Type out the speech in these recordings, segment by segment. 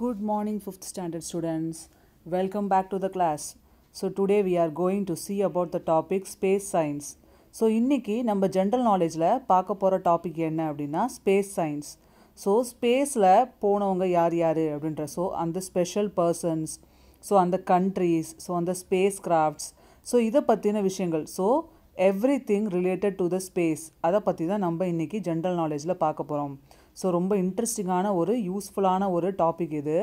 Good morning fifth standard students welcome back to the class. So today we are going to see about the topic space science so இன்றைக்கி நம்ம general நாலேஜில் பார்க்க போகிற topic என்ன அப்படின்னா space science so ஸ்பேஸில் போனவங்க யார் யார் அப்படின்ற ஸோ அந்த ஸ்பெஷல் பர்சன்ஸ் ஸோ அந்த கண்ட்ரீஸ் ஸோ அந்த ஸ்பேஸ் கிராஃப்ட்ஸ் ஸோ இதை பற்றின விஷயங்கள் so everything related to the space அதை பற்றி தான் நம்ம இன்றைக்கி ஜென்ரல் நாலேஜில் பார்க்க போகிறோம் ஸோ ரொம்ப இன்ட்ரெஸ்டிங்கான ஒரு யூஸ்ஃபுல்லான ஒரு டாபிக் இது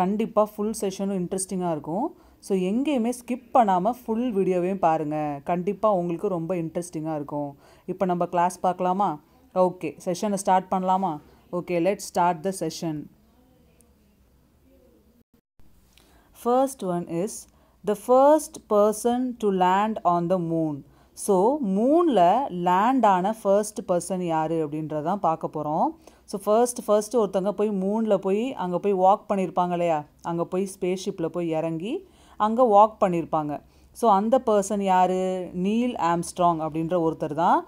கண்டிப்பாக ஃபுல் செஷனும் இன்ட்ரெஸ்டிங்காக இருக்கும் ஸோ எங்கேயுமே ஸ்கிப் பண்ணாமல் ஃபுல் வீடியோவையும் பாருங்கள் கண்டிப்பாக உங்களுக்கு ரொம்ப இன்ட்ரெஸ்டிங்காக இருக்கும் இப்போ நம்ம கிளாஸ் பார்க்கலாமா ஓகே செஷனை ஸ்டார்ட் பண்ணலாமா okay let start the session first one is the first person to land on the moon so மூனில் லேண்டான ஃபர்ஸ்ட் பர்சன் யார் அப்படின்றதான் பார்க்க போகிறோம் ஸோ ஃபர்ஸ்ட் ஃபர்ஸ்ட்டு ஒருத்தவங்க போய் மூணில் போய் அங்கே போய் வாக் பண்ணியிருப்பாங்க இல்லையா அங்கே போய் ஸ்பேஸ்ஷிப்பில் போய் இறங்கி அங்கே வாக் பண்ணியிருப்பாங்க ஸோ அந்த பர்சன் யார் நீல் ஆம்ஸ்ட்ராங் அப்படின்ற ஒருத்தர் தான்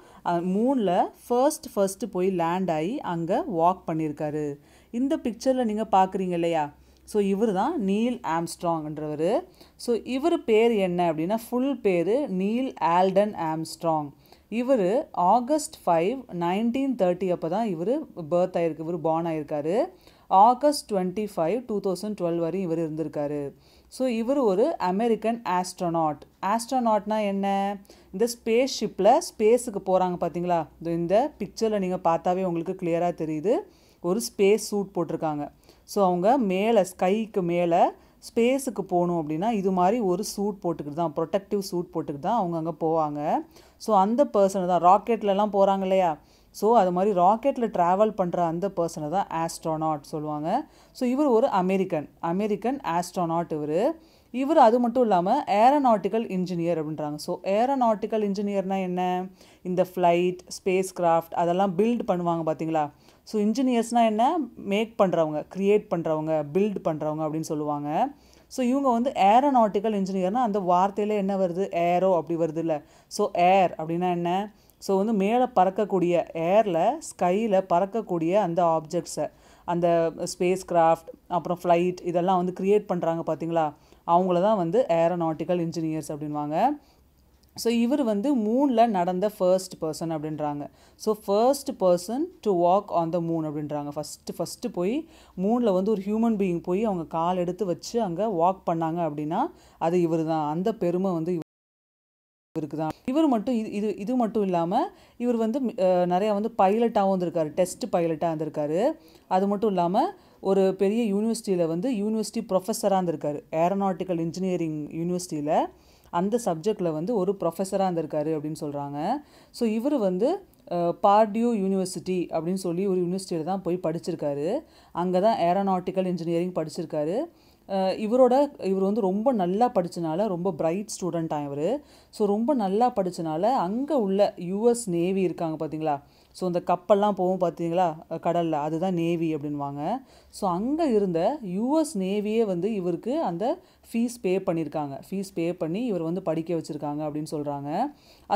மூணில் ஃபர்ஸ்ட் ஃபர்ஸ்ட்டு போய் லேண்ட் ஆகி அங்கே வாக் பண்ணியிருக்காரு இந்த பிக்சரில் நீங்கள் பார்க்குறீங்க இல்லையா ஸோ இவர் தான் நீல் ஆம்ஸ்ட்ராங்ன்றவர் ஸோ இவர் பேர் என்ன அப்படின்னா ஃபுல் பேர் நீல் ஆல்டன் ஆம்ஸ்ட்ராங் இவர் ஆகஸ்ட் ஃபைவ் நைன்டீன் தேர்ட்டி அப்போ தான் இவர் பர்த் ஆகிருக்கு இவர் பார்ன் ஆகியிருக்காரு August twenty five two thousand twelve வரையும் இவர் இருந்திருக்காரு ஸோ இவர் ஒரு அமெரிக்கன் ஆஸ்ட்ரோனாட் ஆஸ்ட்ரோனாட்னா என்ன இந்த ஸ்பேஸ் ஷிப்பில் ஸ்பேஸுக்கு போகிறாங்க பார்த்தீங்களா இந்த பிக்சரில் நீங்கள் பார்த்தாவே உங்களுக்கு கிளியராக தெரியுது ஒரு ஸ்பேஸ் சூட் போட்டிருக்காங்க ஸோ அவங்க மேலே ஸ்கைக்கு மேலே ஸ்பேஸுக்கு போகணும் அப்படின்னா இது மாதிரி ஒரு சூட் போட்டுக்கிட்டு தான் ப்ரொடெக்டிவ் சூட் போட்டுக்கிட்டு தான் அவங்க அங்கே போவாங்க ஸோ அந்த பர்சனை தான் ராக்கெட்லலாம் போகிறாங்க இல்லையா ஸோ அது மாதிரி ராக்கெட்டில் ட்ராவல் பண்ணுற அந்த பர்சனை தான் ஆஸ்ட்ரானாட் சொல்லுவாங்க ஸோ இவர் ஒரு அமெரிக்கன் அமெரிக்கன் ஆஸ்ட்ரானாட் இவர் இவர் அது மட்டும் இல்லாமல் ஏரோநாட்டிக்கல் இன்ஜினியர் அப்படின்றாங்க ஸோ ஏரோநாட்டிக்கல் இன்ஜினியர்னால் என்ன இந்த ஃப்ளைட் ஸ்பேஸ் கிராஃப்ட் அதெல்லாம் பில்ட் பண்ணுவாங்க பார்த்தீங்களா ஸோ இன்ஜினியர்ஸ்னால் என்ன மேக் பண்ணுறவங்க க்ரியேட் பண்ணுறவங்க பில்ட் பண்ணுறவங்க அப்படின்னு சொல்லுவாங்க ஸோ இவங்க வந்து ஏரோநாட்டிக்கல் இன்ஜினியர்னால் அந்த வார்த்தையில் என்ன வருது ஏரோ அப்படி வருது இல்லை ஸோ ஏர் அப்படின்னா என்ன ஸோ வந்து மேலே பறக்கக்கூடிய ஏரில் ஸ்கையில் பறக்கக்கூடிய அந்த ஆப்ஜெக்ட்ஸை அந்த ஸ்பேஸ் கிராஃப்ட் அப்புறம் ஃப்ளைட் இதெல்லாம் வந்து க்ரியேட் பண்ணுறாங்க பார்த்தீங்களா அவங்கள தான் வந்து ஏரோநாட்டிக்கல் இன்ஜினியர்ஸ் அப்படின்வாங்க ஸோ இவர் வந்து மூனில் நடந்த ஃபர்ஸ்ட் பர்சன் அப்படின்றாங்க so first person to walk on the moon அப்படின்றாங்க ஃபஸ்ட்டு ஃபஸ்ட்டு போய் மூனில் வந்து ஒரு ஹியூமன் பீயிங் போய் அவங்க கால் எடுத்து வச்சு அங்கே வாக் பண்ணாங்க அப்படின்னா அது இவர் தான் அந்த பெருமை வந்து இவருக்கு தான் இவர் மட்டும் இது இது இது மட்டும் இல்லாமல் இவர் வந்து நிறையா வந்து பைலட்டாகவும் இருந்திருக்காரு டெஸ்ட் பைலட்டாக இருந்திருக்காரு அது மட்டும் இல்லாமல் ஒரு பெரிய யூனிவர்சிட்டியில் வந்து யூனிவர்சிட்டி ப்ரொஃபஸராக இருந்திருக்காரு ஏரோனாட்டிக்கல் இன்ஜினியரிங் யூனிவர்சிட்டியில் அந்த சப்ஜெக்டில் வந்து ஒரு ப்ரொஃபஸராக இருந்திருக்காரு அப்படின்னு சொல்கிறாங்க ஸோ இவர் வந்து பார்டியூ யூனிவர்சிட்டி அப்படின்னு சொல்லி ஒரு யூனிவர்சிட்டியில் தான் போய் படிச்சிருக்காரு அங்கே தான் ஏரோநாட்டிக்கல் இன்ஜினியரிங் படிச்சிருக்காரு இவரோட இவர் வந்து ரொம்ப நல்லா படித்தனால ரொம்ப பிரைட் ஸ்டூடெண்ட்டாக இவர் ஸோ ரொம்ப நல்லா படித்தனால அங்கே உள்ள யூஎஸ் நேவி இருக்காங்க பார்த்தீங்களா ஸோ இந்த கப்பல்லாம் போகும் பார்த்தீங்களா கடலில் அதுதான் நேவி அப்படின்வாங்க ஸோ அங்கே இருந்த யூஎஸ் நேவியே வந்து இவருக்கு அந்த ஃபீஸ் பே பண்ணியிருக்காங்க ஃபீஸ் பே பண்ணி இவர் வந்து படிக்க வச்சுருக்காங்க அப்படின்னு சொல்கிறாங்க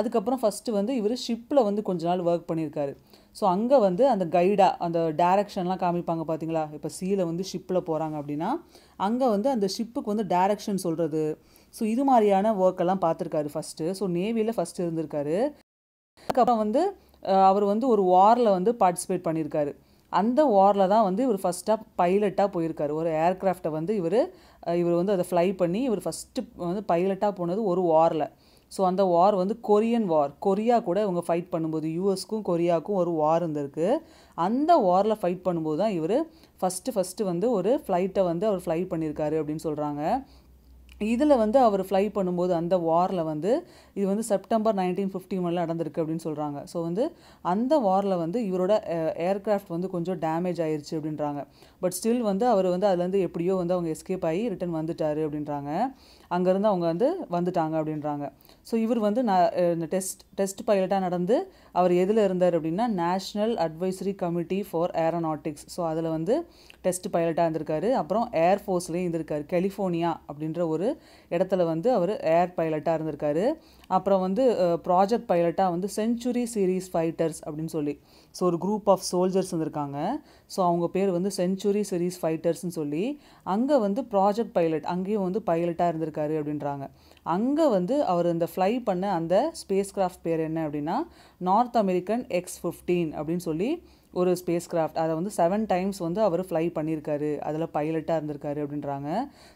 அதுக்கப்புறம் ஃபஸ்ட்டு வந்து இவர் ஷிப்பில் வந்து கொஞ்ச நாள் ஒர்க் பண்ணியிருக்காரு ஸோ அங்கே வந்து அந்த கைடாக அந்த டேரெக்ஷன்லாம் காமிப்பாங்க பார்த்தீங்களா இப்போ சீல வந்து ஷிப்பில் போகிறாங்க அப்படின்னா அங்கே வந்து அந்த ஷிப்புக்கு வந்து டேரக்ஷன் சொல்கிறது ஸோ இது மாதிரியான ஒர்க்கெல்லாம் பார்த்துருக்காரு ஃபஸ்ட்டு ஸோ நேவியில் ஃபஸ்ட்டு இருந்திருக்காரு அதுக்கப்புறம் வந்து அவர் வந்து ஒரு வாரில் வந்து பார்ட்டிசிபேட் பண்ணியிருக்காரு அந்த வாரில் தான் வந்து இவர் ஃபஸ்ட்டாக பைலட்டாக போயிருக்காரு ஒரு ஏர்க்ராஃப்டை வந்து இவர் இவர் வந்து அதை ஃப்ளை பண்ணி இவர் ஃபஸ்ட்டு வந்து பைலட்டாக போனது ஒரு வாரில் ஸோ அந்த வார் வந்து கொரியன் வார் கொரியா கூட இவங்க ஃபைட் பண்ணும்போது யூஎஸ்க்கும் கொரியாவுக்கும் ஒரு வார் இருந்திருக்கு அந்த வாரில் ஃபைட் பண்ணும்போது தான் இவர் ஃபஸ்ட்டு ஃபஸ்ட்டு வந்து ஒரு ஃப்ளைட்டை வந்து அவர் ஃப்ளை பண்ணியிருக்காரு அப்படின்னு சொல்கிறாங்க இதில் வந்து அவர் ஃப்ளை பண்ணும்போது அந்த வாரில் வந்து இது வந்து செப்டம்பர் நைன்டீன் ஃபிஃப்டி ஒனில் நடந்திருக்கு அப்படின்னு சொல்கிறாங்க ஸோ வந்து அந்த வாரில் வந்து இவரோட ஏர்க்ராஃப்ட் வந்து கொஞ்சம் டேமேஜ் ஆயிடுச்சு அப்படின்றாங்க பட் ஸ்டில் வந்து அவர் வந்து அதுலேருந்து எப்படியோ வந்து அவங்க எஸ்கேப் ஆகி ரிட்டன் வந்துட்டார் அப்படின்றாங்க அங்கேருந்து அவங்க வந்து வந்துட்டாங்க அப்படின்றாங்க ஸோ இவர் வந்து நான் இந்த டெஸ்ட் டெஸ்ட் பைலட்டாக நடந்து அவர் எதில் இருந்தார் அப்படின்னா national advisory committee for aeronautics so அதில் வந்து டெஸ்ட் பைலட்டாக இருந்திருக்காரு அப்புறம் ஏர் ஃபோர்ஸ்லேயும் இருந்திருக்காரு கலிஃபோர்னியா அப்படின்ற ஒரு இடத்துல வந்து அவர் ஏர் பைலட்டாக இருந்திருக்காரு அப்புறம் வந்து ப்ராஜெக்ட் பைலட்டாக வந்து செஞ்சுரி சீரீஸ் ஃபைட்டர்ஸ் அப்படின்னு சொல்லி ஸோ ஒரு குரூப் ஆஃப் சோல்ஜர்ஸ் இருந்திருக்காங்க ஸோ அவங்க பேர் வந்து செஞ்சுரி சீரீஸ் ஃபைட்டர்ஸ்னு சொல்லி அங்கே வந்து ப்ராஜெக்ட் பைலட் அங்கேயும் வந்து பைலட்டாக இருந்திருக்காரு அப்படின்றாங்க அங்கே வந்து அவர் இந்த ஃப்ளை பண்ண அந்த ஸ்பேஸ் கிராஃப்ட் பேர் என்ன அப்படின்னா நார்த் அமெரிக்கன் எக்ஸ் ஃபிஃப்டீன் அப்படின்னு சொல்லி ஒரு ஸ்பேஸ் கிராஃப்ட் அதை வந்து செவன் டைம்ஸ் வந்து அவர் ஃப்ளை பண்ணியிருக்காரு அதில் பைலட்டாக இருந்திருக்காரு அப்படின்றாங்க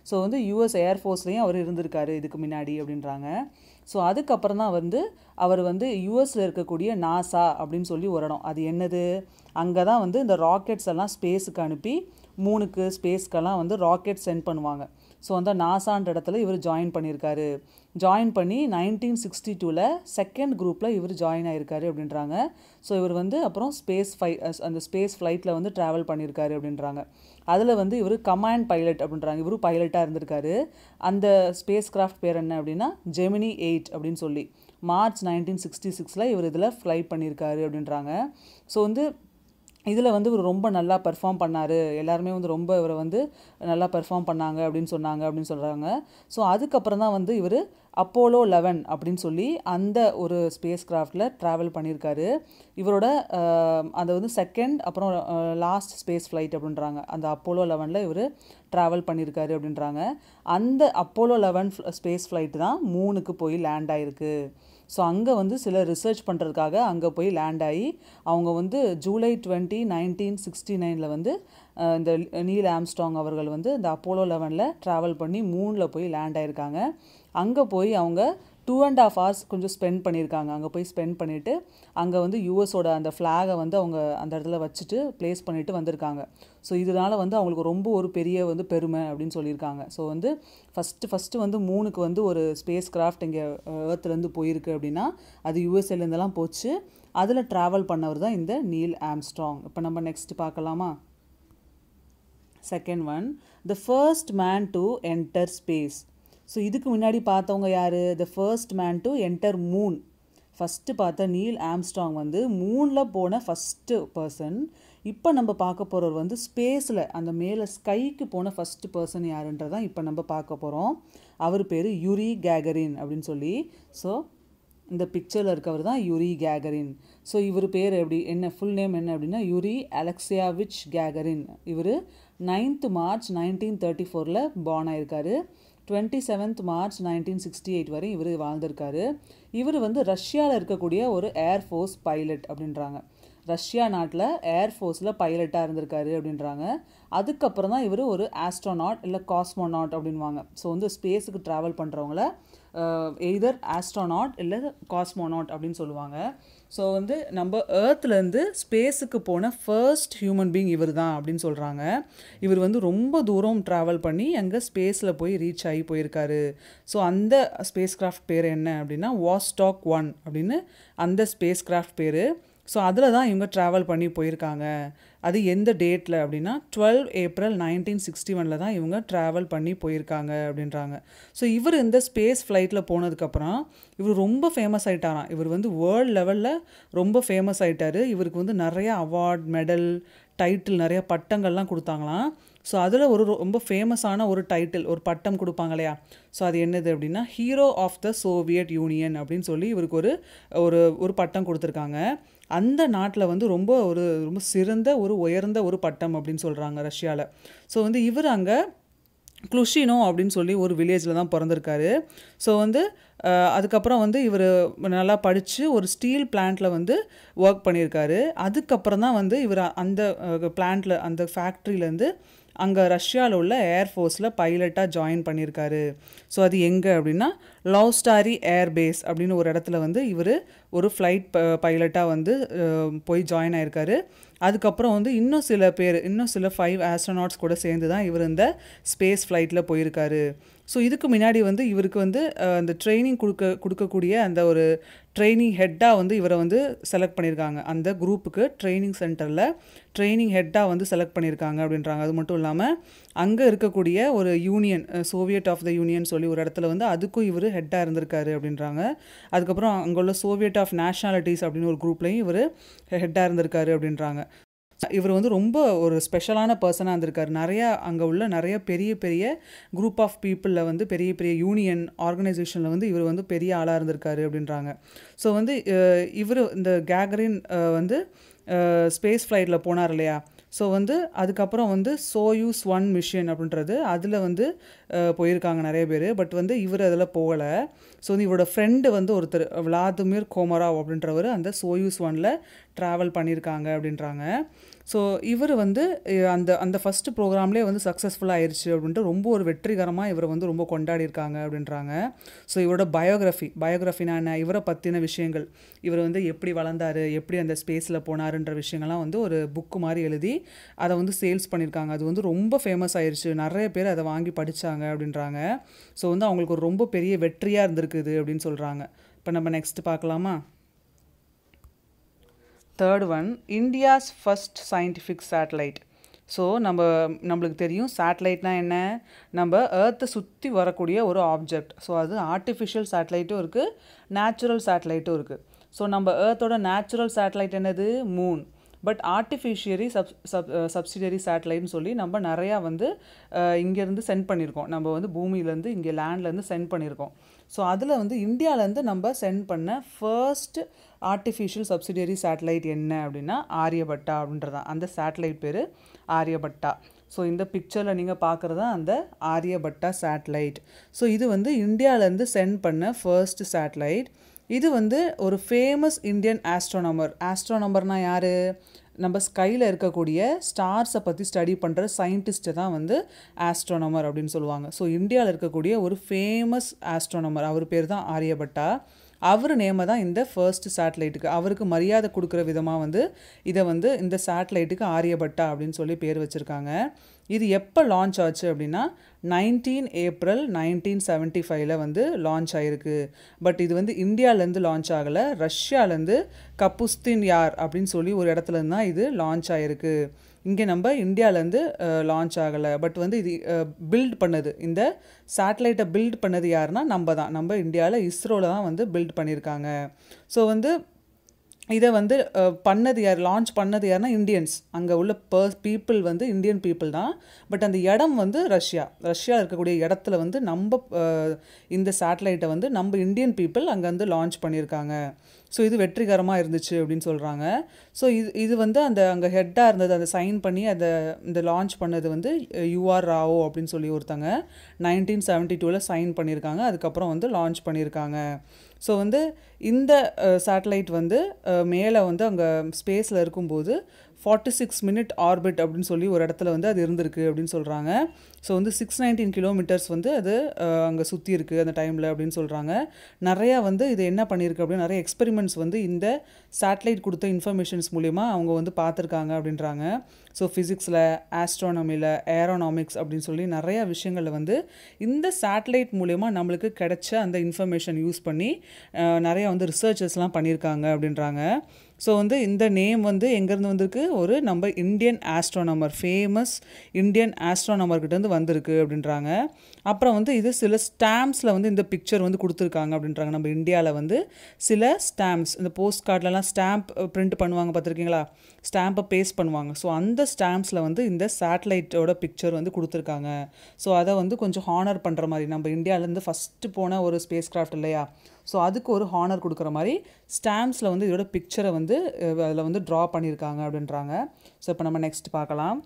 ஸோ வந்து யூஎஸ் ஏர்ஃபோர்ஸ்லேயும் அவர் இருந்திருக்காரு இதுக்கு முன்னாடி அப்படின்றாங்க ஸோ அதுக்கப்புறம் தான் வந்து அவர் வந்து யூஎஸில் இருக்கக்கூடிய நாசா அப்படின்னு சொல்லி ஒரு இடம் அது என்னது அங்கே தான் வந்து இந்த ராக்கெட்ஸ் எல்லாம் ஸ்பேஸுக்கு அனுப்பி மூணுக்கு ஸ்பேஸ்க்கெல்லாம் வந்து ராக்கெட் சென்ட் பண்ணுவாங்க ஸோ அந்த நாசான்ற இடத்துல இவர் ஜாயின் பண்ணியிருக்காரு ஜாயின் பண்ணி நைன்டீன் சிக்ஸ்டி டூவில் செகண்ட் குரூப்பில் இவர் ஜாயின் ஆகியிருக்காரு அப்படின்றாங்க ஸோ இவர் வந்து அப்புறம் ஸ்பேஸ் ஃபை அந்த ஸ்பேஸ் ஃப்ளைட்டில் வந்து ட்ராவல் பண்ணியிருக்காரு அப்படின்றாங்க அதில் வந்து இவர் கமாண்ட் பைலட் அப்படின்றாங்க இவரும் பைலட்டாக இருந்திருக்காரு அந்த ஸ்பேஸ் கிராஃப்ட் பேர் என்ன அப்படின்னா ஜெமினி எயிட் அப்படின்னு சொல்லி மார்ச் நைன்டீன் சிக்ஸ்டி சிக்ஸில் இவர் இதில் ஃப்ளை பண்ணியிருக்காரு அப்படின்றாங்க ஸோ வந்து இதில் வந்து இவர் ரொம்ப நல்லா பெர்ஃபார்ம் பண்ணார் எல்லாருமே வந்து ரொம்ப இவரை வந்து நல்லா பெர்ஃபார்ம் பண்ணாங்க அப்படின்னு சொன்னாங்க அப்படின்னு சொல்கிறாங்க ஸோ அதுக்கப்புறம் தான் வந்து இவர் அப்போலோ லெவன் அப்படின்னு சொல்லி அந்த ஒரு ஸ்பேஸ் கிராஃப்டில் ட்ராவல் பண்ணியிருக்காரு இவரோட அந்த வந்து செகண்ட் அப்புறம் லாஸ்ட் ஸ்பேஸ் ஃப்ளைட் அப்படின்றாங்க அந்த அப்போலோ லெவனில் இவர் ட்ராவல் பண்ணியிருக்காரு அப்படின்றாங்க அந்த அப்போலோ லெவன் ஸ்பேஸ் ஃப்ளைட் தான் மூணுக்கு போய் லேண்ட் ஆகிருக்கு ஸோ அங்கே வந்து சில ரிசர்ச் பண்ணுறதுக்காக அங்கே போய் லேண்ட் ஆகி அவங்க வந்து ஜூலை டுவெண்ட்டி நைன்டீன் சிக்ஸ்டி நைனில் வந்து இந்த நீல் ஆம்ஸ்டாங் அவர்கள் வந்து இந்த அப்போலோ லெவனில் ட்ராவல் பண்ணி மூனில் போய் லேண்ட் ஆகியிருக்காங்க அங்கே போய் அவங்க டூ அண்ட் ஆஃப் ஹவர்ஸ் கொஞ்சம் ஸ்பெண்ட் பண்ணியிருக்காங்க அங்கே போய் ஸ்பெண்ட் பண்ணிவிட்டு அங்கே வந்து யூஎஸோட அந்த ஃப்ளாகை வந்து அவங்க அந்த இடத்துல வச்சுட்டு ப்ளேஸ் பண்ணிவிட்டு வந்திருக்காங்க ஸோ இதனால் வந்து அவங்களுக்கு ரொம்ப ஒரு பெரிய வந்து பெருமை அப்படின்னு சொல்லியிருக்காங்க ஸோ வந்து ஃபஸ்ட்டு ஃபஸ்ட்டு வந்து மூணுக்கு வந்து ஒரு ஸ்பேஸ் கிராஃப்ட் இங்கே ஏர்த்துலேருந்து போயிருக்கு அப்படின்னா அது யூஎஸ்ஏலேருந்தெல்லாம் போச்சு அதில் ட்ராவல் பண்ணவர் தான் இந்த நீல் ஆம்ஸ்ட்ராங் இப்போ நம்ம நெக்ஸ்ட் பார்க்கலாமா second one the first man to enter space so இதுக்கு முன்னாடி பார்த்தவங்க யார் the first man to enter moon first பார்த்த நீல் ஆம்ஸ்ட்ராங் வந்து மூனில் போன ஃபஸ்ட்டு பர்சன் இப்போ நம்ம பார்க்க போகிறவர் வந்து ஸ்பேஸில் அந்த மேலே ஸ்கைக்கு போன ஃபஸ்ட்டு பர்சன் யாருன்றதான் இப்போ நம்ம பார்க்க போகிறோம் அவர் பேர் யூரி கேகரின் அப்படின்னு சொல்லி ஸோ இந்த பிக்சரில் இருக்கவர் தான் யூரி கேகரின் ஸோ இவர் பேர் எப்படி என்ன ஃபுல் நேம் என்ன அப்படின்னா யூரி அலெக்சியாவிச் கேகரின் இவர் நைன்த்து மார்ச் நைன்டீன் தேர்ட்டி ஃபோரில் பார்ன் ஆயிருக்காரு twenty seventh March nineteen sixty eight வரை இவர் வாழ்ந்திருக்காரு இவர் வந்து ரஷ்யாவில் இருக்கக்கூடிய ஒரு ஏர்ஃபோர்ஸ் பைலட் அப்படின்றாங்க ரஷ்யா நாட்டில் ஏர்ஃபோர்ஸில் பைலட்டாக இருந்திருக்காரு அப்படின்றாங்க அதுக்கப்புறம் தான் இவர் ஒரு ஆஸ்ட்ரோனாட் இல்லை காஸ்மோனாட் அப்படின்வாங்க ஸோ வந்து ஸ்பேஸுக்கு ட்ராவல் பண்ணுறவங்கள எய்தர் ஆஸ்ட்ரோநாட் இல்லை காஸ்மோனாட் அப்படின்னு சொல்லுவாங்க ஸோ வந்து நம்ம ஏர்த்லேருந்து ஸ்பேஸுக்கு போன ஃபர்ஸ்ட் ஹியூமன் பீங் இவர் தான் அப்படின்னு சொல்கிறாங்க இவர் வந்து ரொம்ப தூரம் ட்ராவல் பண்ணி அங்கே ஸ்பேஸில் போய் ரீச் ஆகி போயிருக்காரு ஸோ அந்த ஸ்பேஸ் கிராஃப்ட் பேர் என்ன அப்படின்னா வாஸ்டாக் ஒன் அப்படின்னு அந்த ஸ்பேஸ் கிராஃப்ட் பேர் ஸோ அதில் தான் இவங்க ட்ராவல் பண்ணி போயிருக்காங்க அது எந்த டேட்டில் அப்படின்னா டுவெல் ஏப்ரல் நைன்டீன் சிக்ஸ்டி ஒனில் தான் இவங்க ட்ராவல் பண்ணி போயிருக்காங்க அப்படின்றாங்க ஸோ இவர் இந்த ஸ்பேஸ் ஃப்ளைட்டில் போனதுக்கப்புறம் இவர் ரொம்ப ஃபேமஸ் ஆகிட்டாராம் இவர் வந்து வேர்ல்டு லெவலில் ரொம்ப ஃபேமஸ் ஆகிட்டார் இவருக்கு வந்து நிறைய அவார்ட் மெடல் டைட்டில் நிறைய பட்டங்கள்லாம் கொடுத்தாங்களாம் ஸோ அதில் ஒரு ரொம்ப ஃபேமஸான ஒரு டைட்டில் ஒரு பட்டம் கொடுப்பாங்க இல்லையா ஸோ அது என்னது அப்படின்னா hero of the Soviet Union அப்படின்னு சொல்லி இவருக்கு ஒரு ஒரு பட்டம் கொடுத்துருக்காங்க அந்த நாட்டில் வந்து ரொம்ப ஒரு ரொம்ப சிறந்த ஒரு உயர்ந்த ஒரு பட்டம் அப்படின்னு சொல்கிறாங்க ரஷ்யாவில் ஸோ வந்து இவர் அங்கே குளுஷினோ அப்படின்னு சொல்லி ஒரு வில்லேஜில் தான் பிறந்திருக்காரு ஸோ வந்து அதுக்கப்புறம் வந்து இவர் நல்லா படித்து ஒரு ஸ்டீல் பிளான்ட்டில் வந்து ஒர்க் பண்ணியிருக்காரு அதுக்கப்புறம் தான் வந்து இவர் அந்த பிளான்ட்டில் அந்த ஃபேக்ட்ரியிலேருந்து அங்கே ரஷ்யாவில் உள்ள ஏர்ஃபோர்ஸில் பைலட்டாக ஜாயின் பண்ணியிருக்காரு ஸோ அது எங்கே அப்படின்னா லவ்ஸ்டாரி ஏர்பேஸ் அப்படின்னு ஒரு இடத்துல வந்து இவர் ஒரு ஃப்ளைட் ப பைலட்டாக வந்து போய் ஜாயின் ஆயிருக்காரு அதுக்கப்புறம் வந்து இன்னும் சில பேர் இன்னும் சில ஃபைவ் ஆஸ்ட்ரனாட்ஸ் கூட சேர்ந்து தான் இவர் இந்த ஸ்பேஸ் ஃப்ளைட்டில் போயிருக்காரு ஸோ இதுக்கு முன்னாடி வந்து இவருக்கு வந்து அந்த ட்ரைனிங் கொடுக்க கொடுக்கக்கூடிய அந்த ஒரு ட்ரைனிங் ஹெட்டாக வந்து இவரை வந்து செலக்ட் பண்ணியிருக்காங்க அந்த குரூப்புக்கு ட்ரைனிங் சென்டரில் ட்ரைனிங் ஹெட்டாக வந்து செலக்ட் பண்ணியிருக்காங்க அப்படின்றாங்க அது மட்டும் இல்லாமல் அங்கே இருக்கக்கூடிய ஒரு union Soviet of the union சொல்லி ஒரு இடத்துல வந்து அதுக்கும் இவர் ஹெட்டாக இருந்திருக்காரு அப்படின்றாங்க அதுக்கப்புறம் அங்கே உள்ள சோவியட் ஆஃப் நேஷ்னாலிட்டிஸ் அப்படின்னு ஒரு குரூப்லேயும் இவர் ஹெட்டாக இருந்திருக்காரு அப்படின்றாங்க இவர் வந்து ரொம்ப ஒரு ஸ்பெஷலான பர்சனாக இருந்திருக்கார் நிறையா அங்கே உள்ள நிறைய பெரிய பெரிய குரூப் ஆஃப் பீப்புளில் வந்து பெரிய பெரிய யூனியன் ஆர்கனைசேஷனில் வந்து இவர் வந்து பெரிய ஆளாக இருந்திருக்காரு அப்படின்றாங்க ஸோ வந்து இவர் இந்த கேகரின் வந்து ஸ்பேஸ் ஃப்ளைட்டில் போனார் இல்லையா ஸோ வந்து அதுக்கப்புறம் வந்து சோயூஸ் ஒன் மிஷின் அப்படின்றது அதில் வந்து போயிருக்காங்க நிறைய பேர் பட் வந்து இவர் அதில் போகலை ஸோ வந்து இவரோட ஃப்ரெண்டு வந்து ஒருத்தர் விளாதிமிர் கோமராவ் அப்படின்றவர் அந்த சோயூஸ் ஒனில் ட்ராவல் பண்ணியிருக்காங்க அப்படின்றாங்க ஸோ இவர் வந்து அந்த அந்த ஃபஸ்ட்டு ப்ரோக்ராம்லேயே வந்து சக்ஸஸ்ஃபுல் ஆயிடுச்சு அப்படின்ட்டு ரொம்ப ஒரு வெற்றிகரமாக இவரை வந்து ரொம்ப கொண்டாடி இருக்காங்க அப்படின்றாங்க ஸோ இவரோட பயோகிராஃபி பயோகிராஃபினா என்ன இவரை பற்றின விஷயங்கள் இவர் வந்து எப்படி வளர்ந்தார் எப்படி அந்த ஸ்பேஸில் போனாருன்ற விஷயங்கள்லாம் வந்து ஒரு புக்கு மாதிரி எழுதி அதை வந்து சேல்ஸ் பண்ணியிருக்காங்க அது வந்து ரொம்ப ஃபேமஸ் ஆயிடுச்சு நிறைய பேர் அதை வாங்கி படித்தாங்க அப்படின்றாங்க ஸோ வந்து அவங்களுக்கு ஒரு ரொம்ப பெரிய வெற்றியாக இருந்திருக்குது அப்படின்னு சொல்கிறாங்க இப்போ நம்ம நெக்ஸ்ட் பார்க்கலாமா third one India's first scientific satellite so நம்ம நம்மளுக்கு தெரியும் சேட்டலைட்னால் என்ன நம்ம ஏர்த்தை சுற்றி வரக்கூடிய ஒரு ஆப்ஜெக்ட் ஸோ அது ஆர்டிஃபிஷியல் சேட்டலைட்டும் இருக்குது நேச்சுரல் சேட்டலைட்டும் இருக்குது ஸோ நம்ம ஏர்த்தோட நேச்சுரல் சேட்டலைட் என்னது moon but artificial sub sub subsidiary சேட்டலைட்னு சொல்லி நம்ம நிறையா வந்து uh, இங்கேருந்து சென்ட் பண்ணியிருக்கோம் நம்ம வந்து பூமியிலேருந்து இங்கே லேண்ட்லேருந்து சென்ட் பண்ணியிருக்கோம் ஸோ அதில் வந்து இந்தியாவிலேருந்து நம்ம சென்ட் பண்ண ஃபர்ஸ்ட் ஆர்டிஃபிஷியல் சப்சிடரி சேட்டலைட் என்ன அப்படின்னா ஆரியபட்டா அப்படின்றதான் அந்த சேட்டலைட் பேர் ஆரியபட்டா ஸோ இந்த பிக்சரில் நீங்கள் பார்க்குறது தான் அந்த ஆரியபட்டா சேட்டலைட் ஸோ இது வந்து இந்தியாவிலேருந்து சென்ட் பண்ண ஃபர்ஸ்ட் சேட்டலைட் இது வந்து ஒரு ஃபேமஸ் இந்தியன் ஆஸ்ட்ரோனமர் ஆஸ்ட்ரோனமர்னால் யார் நம்ம ஸ்கையில் இருக்கக்கூடிய ஸ்டார்ஸை பற்றி ஸ்டடி பண்ணுற சயின்டிஸ்ட்டை தான் வந்து ஆஸ்ட்ரோனமர் அப்படின்னு சொல்லுவாங்க ஸோ இந்தியாவில் இருக்கக்கூடிய ஒரு ஃபேமஸ் ஆஸ்ட்ரோனமர் அவர் பேர் தான் ஆரியபட்டா அவர் நேமை தான் இந்த ஃபர்ஸ்ட் சேட்டலைட்டுக்கு அவருக்கு மரியாதை கொடுக்குற விதமாக வந்து இதை வந்து இந்த சேட்டலைட்டுக்கு ஆரியபட்டா அப்படின்னு சொல்லி பேர் வச்சுருக்காங்க இது எப்போ லான்ச் ஆச்சு அப்படின்னா நைன்டீன் ஏப்ரல் நைன்டீன் செவன்ட்டி ஃபைவ்ல வந்து லான்ச் ஆகிருக்கு பட் இது வந்து இந்தியாவிலேருந்து லான்ச் ஆகலை ரஷ்யாவிலேருந்து கப்புஸ்தின் யார் அப்படின்னு சொல்லி ஒரு இடத்துல தான் இது லான்ச் ஆகிருக்கு இங்கே நம்ம இந்தியாவிலேருந்து லான்ச் ஆகலை பட் வந்து இது பில்ட் பண்ணது இந்த சேட்டலைட்டை பில்ட் பண்ணது யாருன்னா நம்ம தான் நம்ம இந்தியாவில் இஸ்ரோவில் தான் வந்து பில்ட் பண்ணியிருக்காங்க ஸோ வந்து இதை வந்து பண்ணது யார் லான்ச் பண்ணது யாருன்னா இந்தியன்ஸ் அங்கே உள்ள பர்ஸ் பீப்புள் வந்து இந்தியன் பீப்புள் தான் பட் அந்த இடம் வந்து ரஷ்யா ரஷ்யா இருக்கக்கூடிய இடத்துல வந்து நம்ம இந்த சேட்டலைட்டை வந்து நம்ம இந்தியன் பீப்புள் அங்கே வந்து லான்ச் பண்ணியிருக்காங்க ஸோ இது வெற்றிகரமாக இருந்துச்சு அப்படின்னு சொல்கிறாங்க ஸோ இது இது வந்து அந்த அங்கே ஹெட்டாக இருந்தது அதை சைன் பண்ணி அதை இந்த லான்ச் பண்ணது வந்து யூஆர் ராவோ அப்படின்னு சொல்லி ஒருத்தங்க நைன்டீன் செவன்ட்டி டூவில் சைன் பண்ணியிருக்காங்க அதுக்கப்புறம் வந்து லான்ச் பண்ணியிருக்காங்க ஸோ வந்து இந்த சேட்டலைட் வந்து மேலே வந்து அங்கே ஸ்பேஸில் இருக்கும்போது ஃபார்ட்டி சிக்ஸ் மினிட் ஆர்பிட் அப்படின்னு சொல்லி ஒரு இடத்துல வந்து அது இருந்திருக்கு அப்படின்னு சொல்கிறாங்க ஸோ வந்து சிக்ஸ் நைன்டீன் கிலோமீட்டர்ஸ் வந்து அது அங்கே சுற்றி இருக்குது அந்த டைமில் அப்படின்னு சொல்கிறாங்க நிறையா வந்து இது என்ன பண்ணியிருக்கு அப்படின்னு நிறைய எக்ஸ்பெரிமெண்ட்ஸ் வந்து இந்த சேட்டலைட் கொடுத்த இன்ஃபர்மேஷன்ஸ் மூலிமா அவங்க வந்து பார்த்துருக்காங்க அப்படின்றாங்க ஸோ ஃபிசிக்ஸில் ஆஸ்ட்ரானமியில் ஏரோனாமிக்ஸ் அப்படின்னு சொல்லி நிறையா விஷயங்களில் வந்து இந்த சேட்டலைட் மூலயமா நம்மளுக்கு கிடைச்ச அந்த இன்ஃபர்மேஷன் யூஸ் பண்ணி நிறையா வந்து ரிசர்ச்சஸ்லாம் பண்ணியிருக்காங்க அப்படின்றாங்க ஸோ வந்து இந்த நேம் வந்து எங்கேருந்து வந்திருக்கு ஒரு நம்ம இந்தியன் ஆஸ்ட்ரோனமர் ஃபேமஸ் இந்தியன் ஆஸ்ட்ரோனமர்கிட்டேருந்து வந்திருக்கு அப்படின்றாங்க அப்புறம் வந்து இது சில ஸ்டாம்ப்ஸில் வந்து இந்த பிக்சர் வந்து கொடுத்துருக்காங்க அப்படின்றாங்க நம்ம இந்தியாவில் வந்து சில ஸ்டாம்ப்ஸ் இந்த போஸ்ட் கார்ட்லலாம் ஸ்டாம்ப் பிரிண்ட் பண்ணுவாங்க பார்த்துருக்கீங்களா ஸ்டாம்பை பேஸ்ட் பண்ணுவாங்க ஸோ அந்த ஸ்டாம்ப்ஸில் வந்து இந்த சேட்டலைட்டோட பிக்சர் வந்து கொடுத்துருக்காங்க ஸோ அதை வந்து கொஞ்சம் ஹானர் பண்ணுற மாதிரி நம்ம இந்தியாவிலேருந்து ஃபஸ்ட்டு போன ஒரு ஸ்பேஸ் கிராஃப்ட் இல்லையா ஸோ அதுக்கு ஒரு ஹானர் கொடுக்குற மாதிரி ஸ்டாம்ப்ஸில் வந்து இதோட பிக்சரை வந்து அதில் வந்து ட்ரா பண்ணியிருக்காங்க அப்படின்றாங்க ஸோ இப்போ நம்ம நெக்ஸ்ட் பார்க்கலாம்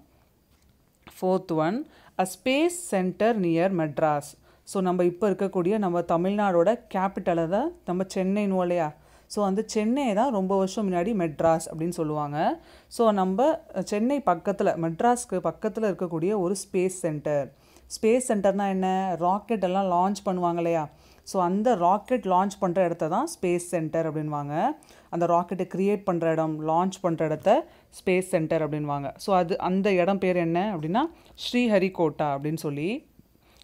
fourth one a space center near Madras so நம்ம இப்போ இருக்கக்கூடிய நம்ம தமிழ்நாடோட கேபிட்டலை தான் நம்ம சென்னை இல்லையா ஸோ அந்த சென்னை தான் ரொம்ப வருஷம் முன்னாடி மெட்ராஸ் அப்படின்னு சொல்லுவாங்க ஸோ நம்ம சென்னை பக்கத்தில் மெட்ராஸ்க்கு பக்கத்தில் இருக்கக்கூடிய ஒரு ஸ்பேஸ் சென்டர் ஸ்பேஸ் சென்டர்னால் என்ன ராக்கெட் எல்லாம் லான்ச் பண்ணுவாங்க இல்லையா ஸோ அந்த ராக்கெட் லான்ச் பண்ணுற இடத்த தான் ஸ்பேஸ் சென்டர் அப்படின்வாங்க அந்த ராக்கெட்டை க்ரியேட் பண்ணுற இடம் லான்ச் பண்ணுற இடத்த ஸ்பேஸ் சென்டர் அப்படின்வாங்க ஸோ அது அந்த இடம் பேர் என்ன அப்படின்னா ஸ்ரீஹரிகோட்டா அப்படின்னு சொல்லி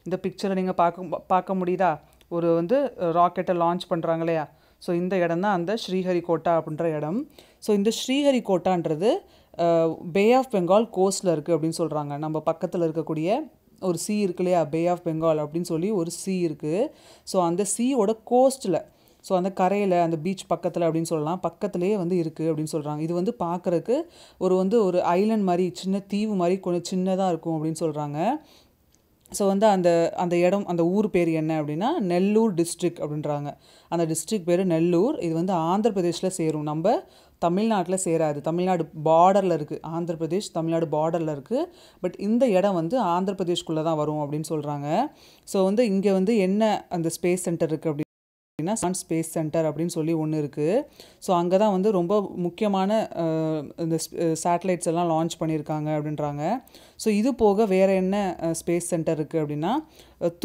இந்த பிக்சரை நீங்கள் பார்க்க பார்க்க முடியுதா ஒரு வந்து ராக்கெட்டை லான்ச் பண்ணுறாங்க இல்லையா ஸோ இந்த இடம் தான் அந்த ஸ்ரீஹரிகோட்டா அப்படின்ற இடம் ஸோ இந்த ஸ்ரீஹரிகோட்டான்றது பே ஆஃப் பெங்கால் கோஸ்டில் இருக்குது அப்படின்னு சொல்கிறாங்க நம்ம பக்கத்தில் இருக்கக்கூடிய ஒரு சீ இருக்கு இல்லையா பே ஆஃப் பெங்கால் அப்படின்னு சொல்லி ஒரு சீ இருக்குது ஸோ அந்த சீயோட கோஸ்ட்டில் ஸோ அந்த கரையில் அந்த பீச் பக்கத்தில் அப்படின்னு சொல்லலாம் பக்கத்துலேயே வந்து இருக்குது அப்படின்னு சொல்கிறாங்க இது வந்து பார்க்குறக்கு ஒரு வந்து ஒரு ஐலண்ட் மாதிரி சின்ன தீவு மாதிரி கொஞ்சம் சின்னதாக இருக்கும் அப்படின்னு சொல்கிறாங்க ஸோ வந்து அந்த அந்த இடம் அந்த ஊர் பேர் என்ன அப்படின்னா நெல்லூர் டிஸ்ட்ரிக் அப்படின்றாங்க அந்த டிஸ்ட்ரிக் பேர் நெல்லூர் இது வந்து ஆந்திர பிரதேஷில் சேரும் நம்ம தமிழ்நாட்டில் சேராது தமிழ்நாடு பார்டரில் இருக்குது ஆந்திர பிரதேஷ் தமிழ்நாடு பார்டரில் இருக்குது பட் இந்த இடம் வந்து ஆந்திர பிரதேஷ்குள்ளே தான் வரும் அப்படின்னு சொல்கிறாங்க ஸோ வந்து இங்கே வந்து என்ன அந்த ஸ்பேஸ் சென்டர் இருக்குது அப்படி அப்படின்னா சான் ஸ்பேஸ் சென்டர் அப்படின்னு சொல்லி ஒன்று இருக்குது ஸோ அங்கே தான் வந்து ரொம்ப முக்கியமான இந்த சேட்டலைட்ஸ் எல்லாம் லான்ச் பண்ணியிருக்காங்க அப்படின்றாங்க ஸோ இது போக வேறு என்ன ஸ்பேஸ் சென்டர் இருக்குது அப்படின்னா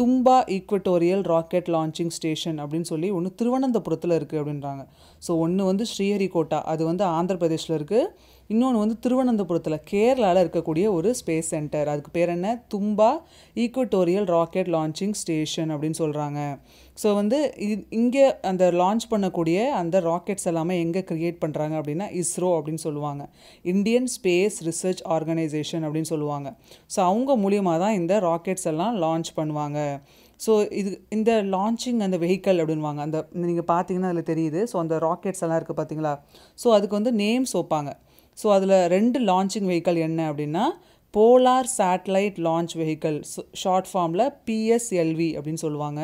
Thumba equatorial rocket launching station அப்படின்னு சொல்லி ஒன்று திருவனந்தபுரத்தில் இருக்குது அப்படின்றாங்க ஸோ ஒன்று வந்து ஸ்ரீஹரிகோட்டா அது வந்து ஆந்திர பிரதேஷில் இருக்குது இன்னொன்று வந்து திருவனந்தபுரத்தில் கேரளாவில் இருக்கக்கூடிய ஒரு ஸ்பேஸ் சென்டர் அதுக்கு பேர் என்ன Thumba equatorial rocket launching station அப்படின்னு சொல்கிறாங்க ஸோ வந்து இது இங்கே அந்த லான்ச் பண்ணக்கூடிய அந்த ராக்கெட்ஸ் எல்லாமே எங்கே க்ரியேட் பண்ணுறாங்க அப்படின்னா இஸ்ரோ அப்படின்னு சொல்லுவாங்க இந்தியன் ஸ்பேஸ் ரிசர்ச் ஆர்கனைசேஷன் அப்படின்னு சொல்லுவாங்க ஸோ அவங்க மூலியமாக தான் இந்த ராக்கெட்ஸ் எல்லாம் லான்ச் பண்ணுவாங்க ஸோ இது இந்த லான்ச்சிங் அந்த வெஹிக்கல் அப்படின்வாங்க அந்த நீங்கள் பார்த்தீங்கன்னா அதில் தெரியுது ஸோ அந்த ராக்கெட்ஸ் எல்லாம் இருக்குது பார்த்தீங்களா ஸோ அதுக்கு வந்து நேம்ஸ் வைப்பாங்க ஸோ அதில் ரெண்டு லான்ச்சிங் வெஹிக்கல் என்ன அப்படின்னா polar satellite launch vehicle short ஃபார்மில் பிஎஸ்எல்வி அப்படின்னு சொல்லுவாங்க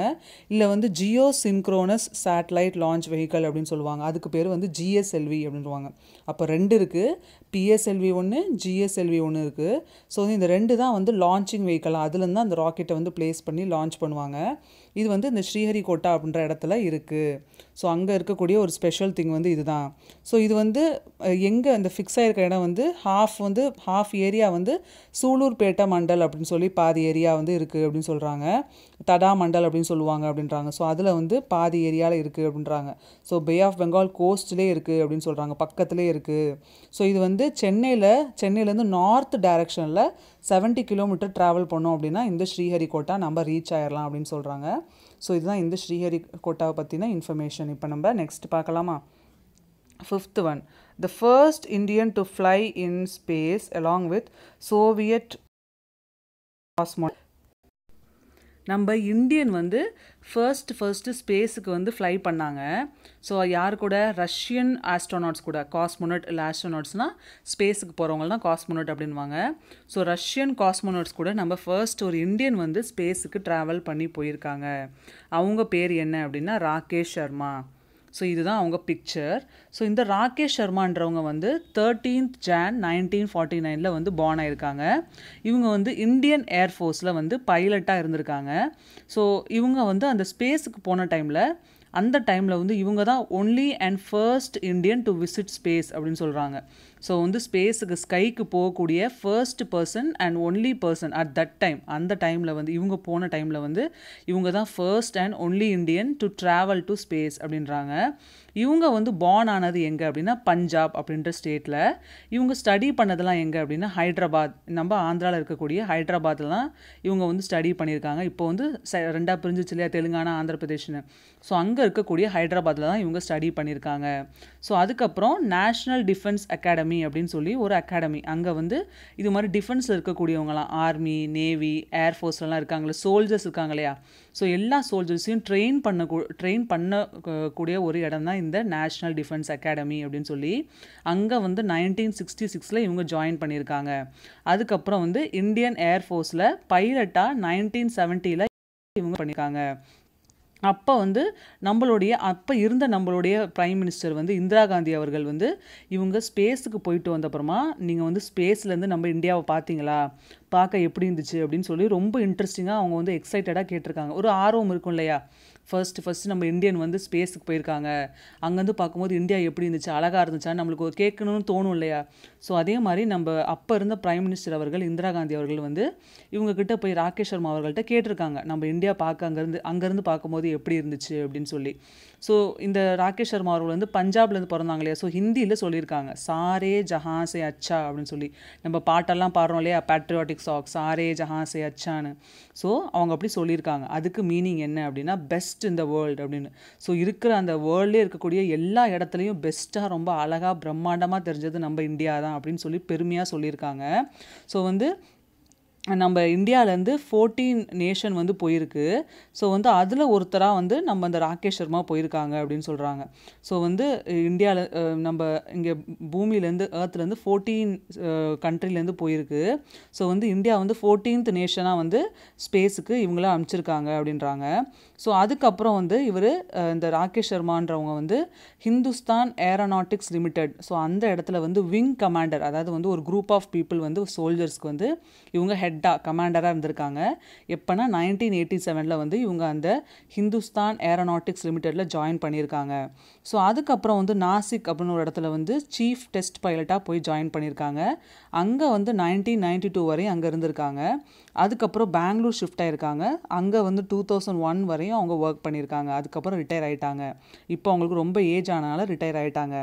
இல்லை வந்து geosynchronous satellite launch vehicle அப்படின்னு சொல்லுவாங்க அதுக்கு பேர் வந்து ஜிஎஸ்எல்வி அப்படின்னு சொல்லுவாங்க அப்போ ரெண்டு இருக்குது பிஎஸ்எல்வி ஒன்று ஜிஎஸ்எல்வி ஒன்று இருக்குது ஸோ வந்து இந்த ரெண்டு தான் வந்து லான்ச்சிங் வெஹிக்கல் அதுலேருந்து அந்த ராக்கெட்டை வந்து பிளேஸ் பண்ணி லான்ச் பண்ணுவாங்க இது வந்து இந்த ஸ்ரீஹரிகோட்டா அப்படின்ற இடத்துல இருக்குது ஸோ அங்கே இருக்கக்கூடிய ஒரு ஸ்பெஷல் திங் வந்து இதுதான் ஸோ இது வந்து எங்கே அந்த ஃபிக்ஸ் ஆகிருக்க இடம் வந்து ஹாஃப் வந்து ஹாஃப் ஏரியா வந்து சூலூர்பேட்டை மண்டல் அப்படின்னு சொல்லி பாதி ஏரியா வந்து இருக்குது அப்படின்னு சொல்கிறாங்க தடா மண்டல் அப்படின்னு சொல்லுவாங்க அப்படின்றாங்க ஸோ அதில் வந்து பாதி ஏரியாவில் இருக்குது அப்படின்றாங்க ஸோ பே ஆஃப் பெங்கால் கோஸ்ட்லேயே இருக்குது அப்படின்னு சொல்கிறாங்க பக்கத்துலேயே இருக்குது ஸோ இது வந்து சென்னையில் சென்னையிலேருந்து நார்த் டைரக்ஷனில் செவன்ட்டி கிலோமீட்டர் ட்ராவல் பண்ணோம் அப்படின்னா இந்த ஸ்ரீஹரிகோட்டா நம்ம ரீச் ஆயிடலாம் அப்படின்னு சொல்கிறாங்க ஸோ இதுதான் இந்த ஸ்ரீஹரிகோட்டாவை பற்றின இன்ஃபர்மேஷன் இப்போ நம்ம நெக்ஸ்ட் பார்க்கலாமா fifth one the first Indian to fly in space along with Soviet cosmonaut நம்ம இந்தியன் வந்து ஃபர்ஸ்ட் ஃபர்ஸ்ட்டு ஸ்பேஸுக்கு வந்து ஃப்ளை பண்ணாங்க ஸோ யார் கூட ரஷ்யன் ஆஸ்ட்ரோனாட்ஸ் கூட காஸ்மோனட் இல்லை ஆஸ்ட்ரோனாட்ஸ்னால் ஸ்பேஸுக்கு போகிறவங்களாம் காஸ்மோனட் அப்படின்வாங்க ஸோ ரஷ்யன் காஸ்மோனட்ஸ் கூட நம்ம ஃபர்ஸ்ட் ஒரு இந்தியன் வந்து ஸ்பேஸுக்கு ட்ராவல் பண்ணி போயிருக்காங்க அவங்க பேர் என்ன அப்படின்னா ராகேஷ் சர்மா ஸோ இதுதான் அவங்க பிக்சர் ஸோ இந்த ராகேஷ் சர்மான்றவங்க வந்து தேர்ட்டீன்த் ஜான் நைன்டீன் ஃபார்ட்டி நைனில் வந்து பார்ன் ஆயிருக்காங்க இவங்க வந்து இந்தியன் ஏர்ஃபோர்ஸில் வந்து பைலட்டாக இருந்திருக்காங்க ஸோ இவங்க வந்து அந்த ஸ்பேஸுக்கு போன டைமில் அந்த டைமில் வந்து இவங்க தான் only and first Indian to visit space அப்படின்னு சொல்கிறாங்க ஸோ வந்து ஸ்பேஸுக்கு ஸ்கைக்கு போகக்கூடிய first person and only person at that time அந்த டைமில் வந்து இவங்க போன டைமில் வந்து இவங்க தான் first and only Indian to travel to space அப்படின்றாங்க இவங்க வந்து பார்ன் ஆனது எங்கே அப்படின்னா பஞ்சாப் அப்படின்ற ஸ்டேட்டில் இவங்க ஸ்டடி பண்ணதெல்லாம் எங்கே அப்படின்னா ஹைதராபாத் நம்ம ஆந்திராவில் இருக்கக்கூடிய ஹைதராபாத்லாம் இவங்க வந்து ஸ்டடி பண்ணியிருக்காங்க இப்போ வந்து ச ரெண்டாக பிரிஞ்சிச்சு இல்லையா தெலுங்கானா ஆந்திர பிரதேஷ்னு ஸோ அங்கே இருக்கக்கூடிய ஹைதராபாத்தில் தான் இவங்க ஸ்டடி பண்ணியிருக்காங்க ஸோ அதுக்கப்புறம் நேஷ்னல் டிஃபென்ஸ் அகாடமி அப்படின்னு சொல்லி ஒரு அகாடமி அங்கே வந்து இது மாதிரி டிஃபென்ஸில் இருக்கக்கூடியவங்களாம் ஆர்மி நேவி ஏர்ஃபோர்ஸ்லாம் இருக்காங்களே சோல்ஜர்ஸ் இருக்காங்க இல்லையா ஸோ எல்லா சோல்ஜர்ஸையும் ட்ரெயின் பண்ண ட்ரெயின் பண்ணக்கூடிய ஒரு இடம் தான் இந்த நேஷ்னல் டிஃபென்ஸ் அகாடமி அப்படின்னு சொல்லி அங்கே வந்து நைன்டீன் சிக்ஸ்டி சிக்ஸில் இவங்க ஜாயின் பண்ணியிருக்காங்க அதுக்கப்புறம் வந்து இந்தியன் ஏர்ஃபோர்ஸில் பைலட்டாக நைன்டீன் செவன்ட்டியில் இவங்க பண்ணியிருக்காங்க அப்போ வந்து நம்மளுடைய அப்போ இருந்த நம்மளுடைய ப்ரைம் மினிஸ்டர் வந்து இந்திரா காந்தி அவர்கள் வந்து இவங்க ஸ்பேஸுக்கு போயிட்டு வந்தப்புறமா நீங்கள் வந்து ஸ்பேஸ்லேருந்து நம்ம இந்தியாவை பார்த்தீங்களா பார்க்க எப்படி இருந்துச்சு அப்படின்னு சொல்லி ரொம்ப இன்ட்ரெஸ்டிங்காக அவங்க வந்து எக்ஸைட்டடாக கேட்டிருக்காங்க ஒரு ஆர்வம் இருக்கும் இல்லையா ஃபர்ஸ்ட் ஃபஸ்ட்டு நம்ம இந்தியன் வந்து ஸ்பேஸுக்கு போயிருக்காங்க அங்கேருந்து பார்க்கும்போது இந்தியா எப்படி இருந்துச்சு அழகாக இருந்துச்சான்னு நம்மளுக்கு ஒரு கேட்கணும்னு தோணும் இல்லையா ஸோ அதே மாதிரி நம்ம அப்போ இருந்த ப்ரைம் மினிஸ்டர் அவர்கள் இந்திரா காந்தி அவர்கள் வந்து இவங்கக்கிட்ட போய் ராகேஷ் சர்மா அவர்கள்ட்ட கேட்டிருக்காங்க நம்ம இந்தியா பார்க்க அங்கேருந்து அங்கேருந்து பார்க்கும்போது எப்படி இருந்துச்சு அப்படின்னு சொல்லி ஸோ இந்த ராகேஷ் சர்மா அவர்கள் வந்து பஞ்சாப்லேருந்து பிறந்தாங்க இல்லையா ஸோ ஹிந்தியில் சொல்லியிருக்காங்க சாரே ஜஹான் சே அச்சா அப்படின்னு சொல்லி நம்ம பாட்டெல்லாம் பாடுறோம் இல்லையா பேட்ரியாட்டிக் சாங் சாரே ஜஹான் சே அச்சான்னு ஸோ அவங்க அப்படி சொல்லியிருக்காங்க அதுக்கு மீனிங் என்ன அப்படின்னா பெஸ்ட் பெஸ்ட் இந்த வேர்ல்டு அப்படின்னு ஸோ இருக்கிற அந்த வேர்ல்டே இருக்கக்கூடிய எல்லா இடத்துலையும் பெஸ்ட்டாக ரொம்ப அழகாக பிரம்மாண்டமாக தெரிஞ்சது நம்ம இந்தியா தான் அப்படின்னு சொல்லி பெருமையாக சொல்லியிருக்காங்க ஸோ வந்து நம்ம இந்தியாவிலேருந்து ஃபோர்டீன் நேஷன் வந்து போயிருக்கு ஸோ வந்து அதில் ஒருத்தராக வந்து நம்ம இந்த ராகேஷ் சர்மா போயிருக்காங்க அப்படின்னு சொல்கிறாங்க ஸோ வந்து இந்தியாவில் நம்ம இங்கே பூமியிலேருந்து ஏர்த்துலேருந்து ஃபோர்டீன் கண்ட்ரிலேருந்து போயிருக்கு ஸோ வந்து இந்தியா வந்து ஃபோர்டீன்த் நேஷனாக வந்து ஸ்பேஸுக்கு இவங்களாம் அனுப்பிச்சிருக்காங்க அப்படின்றாங்க ஸோ அதுக்கப்புறம் வந்து இவர் இந்த ராகேஷ் சர்மான்றவங்க வந்து ஹிந்துஸ்தான் ஏரோநாட்டிக்ஸ் லிமிடெட் ஸோ அந்த இடத்துல வந்து விங் கமாண்டர் அதாவது வந்து ஒரு குரூப் ஆஃப் பீப்புள் வந்து சோல்ஜர்ஸ்க்கு வந்து இவங்க ஹெட்டாக கமாண்டராக இருந்திருக்காங்க எப்போனா நைன்டீன் எயிட்டி செவனில் வந்து இவங்க அந்த ஹிந்துஸ்தான் ஏரோநாட்டிக்ஸ் லிமிடெட்டில் ஜாயின் பண்ணியிருக்காங்க ஸோ அதுக்கப்புறம் வந்து நாசிக் அப்படின்னு ஒரு இடத்துல வந்து சீஃப் டெஸ்ட் பைலட்டாக போய் ஜாயின் பண்ணியிருக்காங்க அங்கே வந்து நைன்டீன் நைன்டி டூ வரையும் அங்கே இருந்திருக்காங்க அதுக்கப்புறம் பெங்களூர் ஷிஃப்ட் ஆகிருக்காங்க அங்கே வந்து டூ தௌசண்ட் ஒன் வரையும் அவங்க ஒர்க் பண்ணியிருக்காங்க அதுக்கப்புறம் ரிட்டையர் ஆகிட்டாங்க இப்போ அவங்களுக்கு ரொம்ப ஏஜ் ஆனால் ரிட்டையர் ஆகிட்டாங்க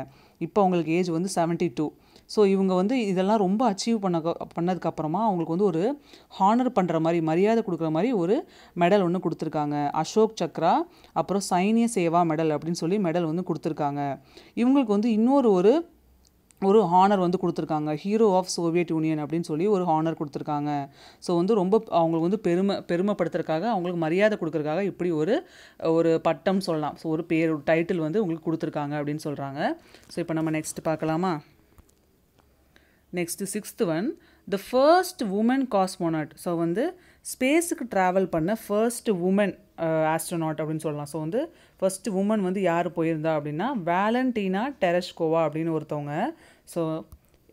இப்போ அவங்களுக்கு ஏஜ் வந்து செவன்ட்டி டூ ஸோ இவங்க வந்து இதெல்லாம் ரொம்ப அச்சீவ் பண்ண பண்ணதுக்கப்புறமா அவங்களுக்கு வந்து ஒரு ஹானர் பண்ணுற மாதிரி மரியாதை கொடுக்குற மாதிரி ஒரு மெடல் ஒன்று கொடுத்துருக்காங்க அசோக் சக்ரா அப்புறம் சைனிய சேவா மெடல் அப்படின்னு சொல்லி மெடல் வந்து கொடுத்துருக்காங்க இவங்களுக்கு வந்து இன்னொரு ஒரு ஒரு ஹானர் வந்து கொடுத்துருக்காங்க ஹீரோ ஆஃப் சோவியட் யூனியன் அப்படின்னு சொல்லி ஒரு ஹானர் கொடுத்துருக்காங்க ஸோ வந்து ரொம்ப அவங்களுக்கு வந்து பெருமை பெருமைப்படுத்துறதுக்காக அவங்களுக்கு மரியாதை கொடுக்குறக்காக இப்படி ஒரு ஒரு பட்டம் சொல்லலாம் ஸோ ஒரு பேர் ஒரு டைட்டில் வந்து உங்களுக்கு கொடுத்துருக்காங்க அப்படின்னு சொல்கிறாங்க ஸோ இப்போ நம்ம நெக்ஸ்ட் பார்க்கலாமா next sixth one the first woman cosmonaut so வந்து ஸ்பேஸுக்கு ட்ராவல் பண்ண ஃபர்ஸ்ட் உமன் ஆஸ்ட்ரோனாட் அப்படின்னு சொல்லலாம் ஸோ வந்து ஃபர்ஸ்ட் உமன் வந்து யார் போயிருந்தா அப்படின்னா வேலண்டினா டெரஸ்கோவா அப்படின்னு ஒருத்தவங்க ஸோ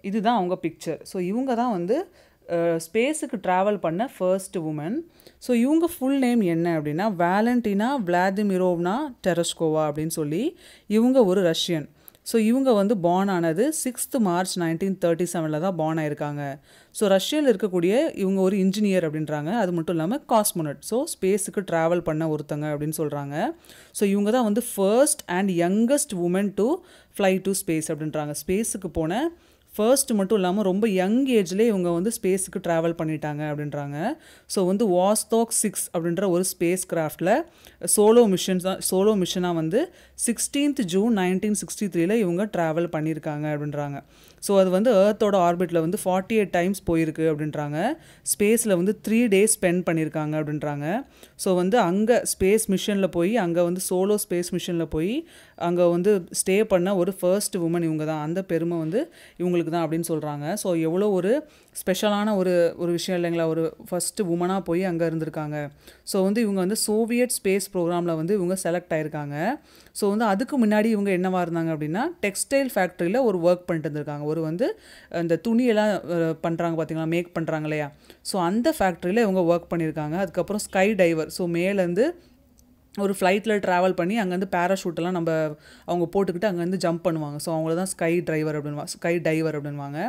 இதுதான் அவங்க பிக்சர் ஸோ இவங்க தான் வந்து ஸ்பேஸுக்கு ட்ராவல் பண்ண ஃபர்ஸ்ட் உமன் ஸோ இவங்க ஃபுல் நேம் என்ன அப்படின்னா வேலண்டினா விளாடிமிரோவ்னா டெரஸ்கோவா அப்படின்னு சொல்லி இவங்க ஒரு ரஷ்யன் ஸோ இவங்க வந்து பார்ன் ஆனது சிக்ஸ்த் மார்ச் நைன்டீன் தேர்ட்டி செவனில் தான் பார்ன் ஆயிருக்காங்க ஸோ ரஷ்யாவில் இருக்கக்கூடிய இவங்க ஒரு இன்ஜினியர் அப்படின்றாங்க அது மட்டும் இல்லாமல் காஸ்மோனட் ஸோ ஸ்பேஸுக்கு ட்ராவல் பண்ண ஒருத்தங்க அப்படின்னு சொல்கிறாங்க ஸோ இவங்க தான் வந்து first and youngest woman to fly to space அப்படின்றாங்க ஸ்பேஸுக்கு போன ஃபர்ஸ்ட் மட்டும் இல்லாமல் ரொம்ப யங் ஏஜ்லேயே இவங்க வந்து ஸ்பேஸுக்கு ட்ராவல் பண்ணிட்டாங்க அப்படின்றாங்க ஸோ வந்து வாஸ்தோக் சிக்ஸ் அப்படின்ற ஒரு ஸ்பேஸ் கிராஃப்டில் சோலோ மிஷன்ஸ் தான் சோலோ மிஷனாக வந்து சிக்ஸ்டீன்த் ஜூன் நைன்டீன் சிக்ஸ்டி த்ரீல இவங்க ட்ராவல் பண்ணியிருக்காங்க அப்படின்றாங்க ஸோ அது வந்து ஏர்த்தோட ஆர்பிட்டில் வந்து ஃபார்ட்டி எயிட் டைம்ஸ் போயிருக்கு அப்படின்றாங்க ஸ்பேஸில் வந்து த்ரீ டேஸ் ஸ்பெண்ட் பண்ணியிருக்காங்க அப்படின்றாங்க ஸோ வந்து அங்கே ஸ்பேஸ் மிஷனில் போய் அங்கே வந்து சோலோ ஸ்பேஸ் மிஷனில் போய் அங்கே வந்து ஸ்டே பண்ண ஒரு ஃபர்ஸ்ட் உமன் இவங்க தான் அந்த பெருமை வந்து இவங்களுக்கு அவங்களுக்கு தான் அப்படின்னு சொல்கிறாங்க ஸோ எவ்வளோ ஒரு ஸ்பெஷலான ஒரு ஒரு விஷயம் இல்லைங்களா ஒரு ஃபஸ்ட்டு உமனாக போய் அங்கே இருந்திருக்காங்க ஸோ வந்து இவங்க வந்து சோவியட் ஸ்பேஸ் ப்ரோக்ராமில் வந்து இவங்க செலக்ட் ஆகியிருக்காங்க ஸோ வந்து அதுக்கு முன்னாடி இவங்க என்னவாக இருந்தாங்க அப்படின்னா டெக்ஸ்டைல் ஃபேக்ட்ரியில் ஒரு ஒர்க் பண்ணிட்டு இருந்திருக்காங்க ஒரு வந்து இந்த துணியெல்லாம் பண்ணுறாங்க பார்த்தீங்களா மேக் பண்ணுறாங்க இல்லையா ஸோ அந்த ஃபேக்ட்ரியில் இவங்க ஒர்க் பண்ணியிருக்காங்க அதுக்கப்புறம் ஸ்கை டைவர் ஸோ மேலேருந்து ஒரு ஃப்ளைட்டில் ட்ராவல் பண்ணி அங்கேருந்து பேராஷூட்டெல்லாம் நம்ம அவங்க போட்டுக்கிட்டு அங்கேருந்து ஜம்ப் பண்ணுவாங்க ஸோ அவங்கள தான் ஸ்கை டிரைவர் அப்படின்வா ஸ்கை டைவர் அப்படின்வாங்க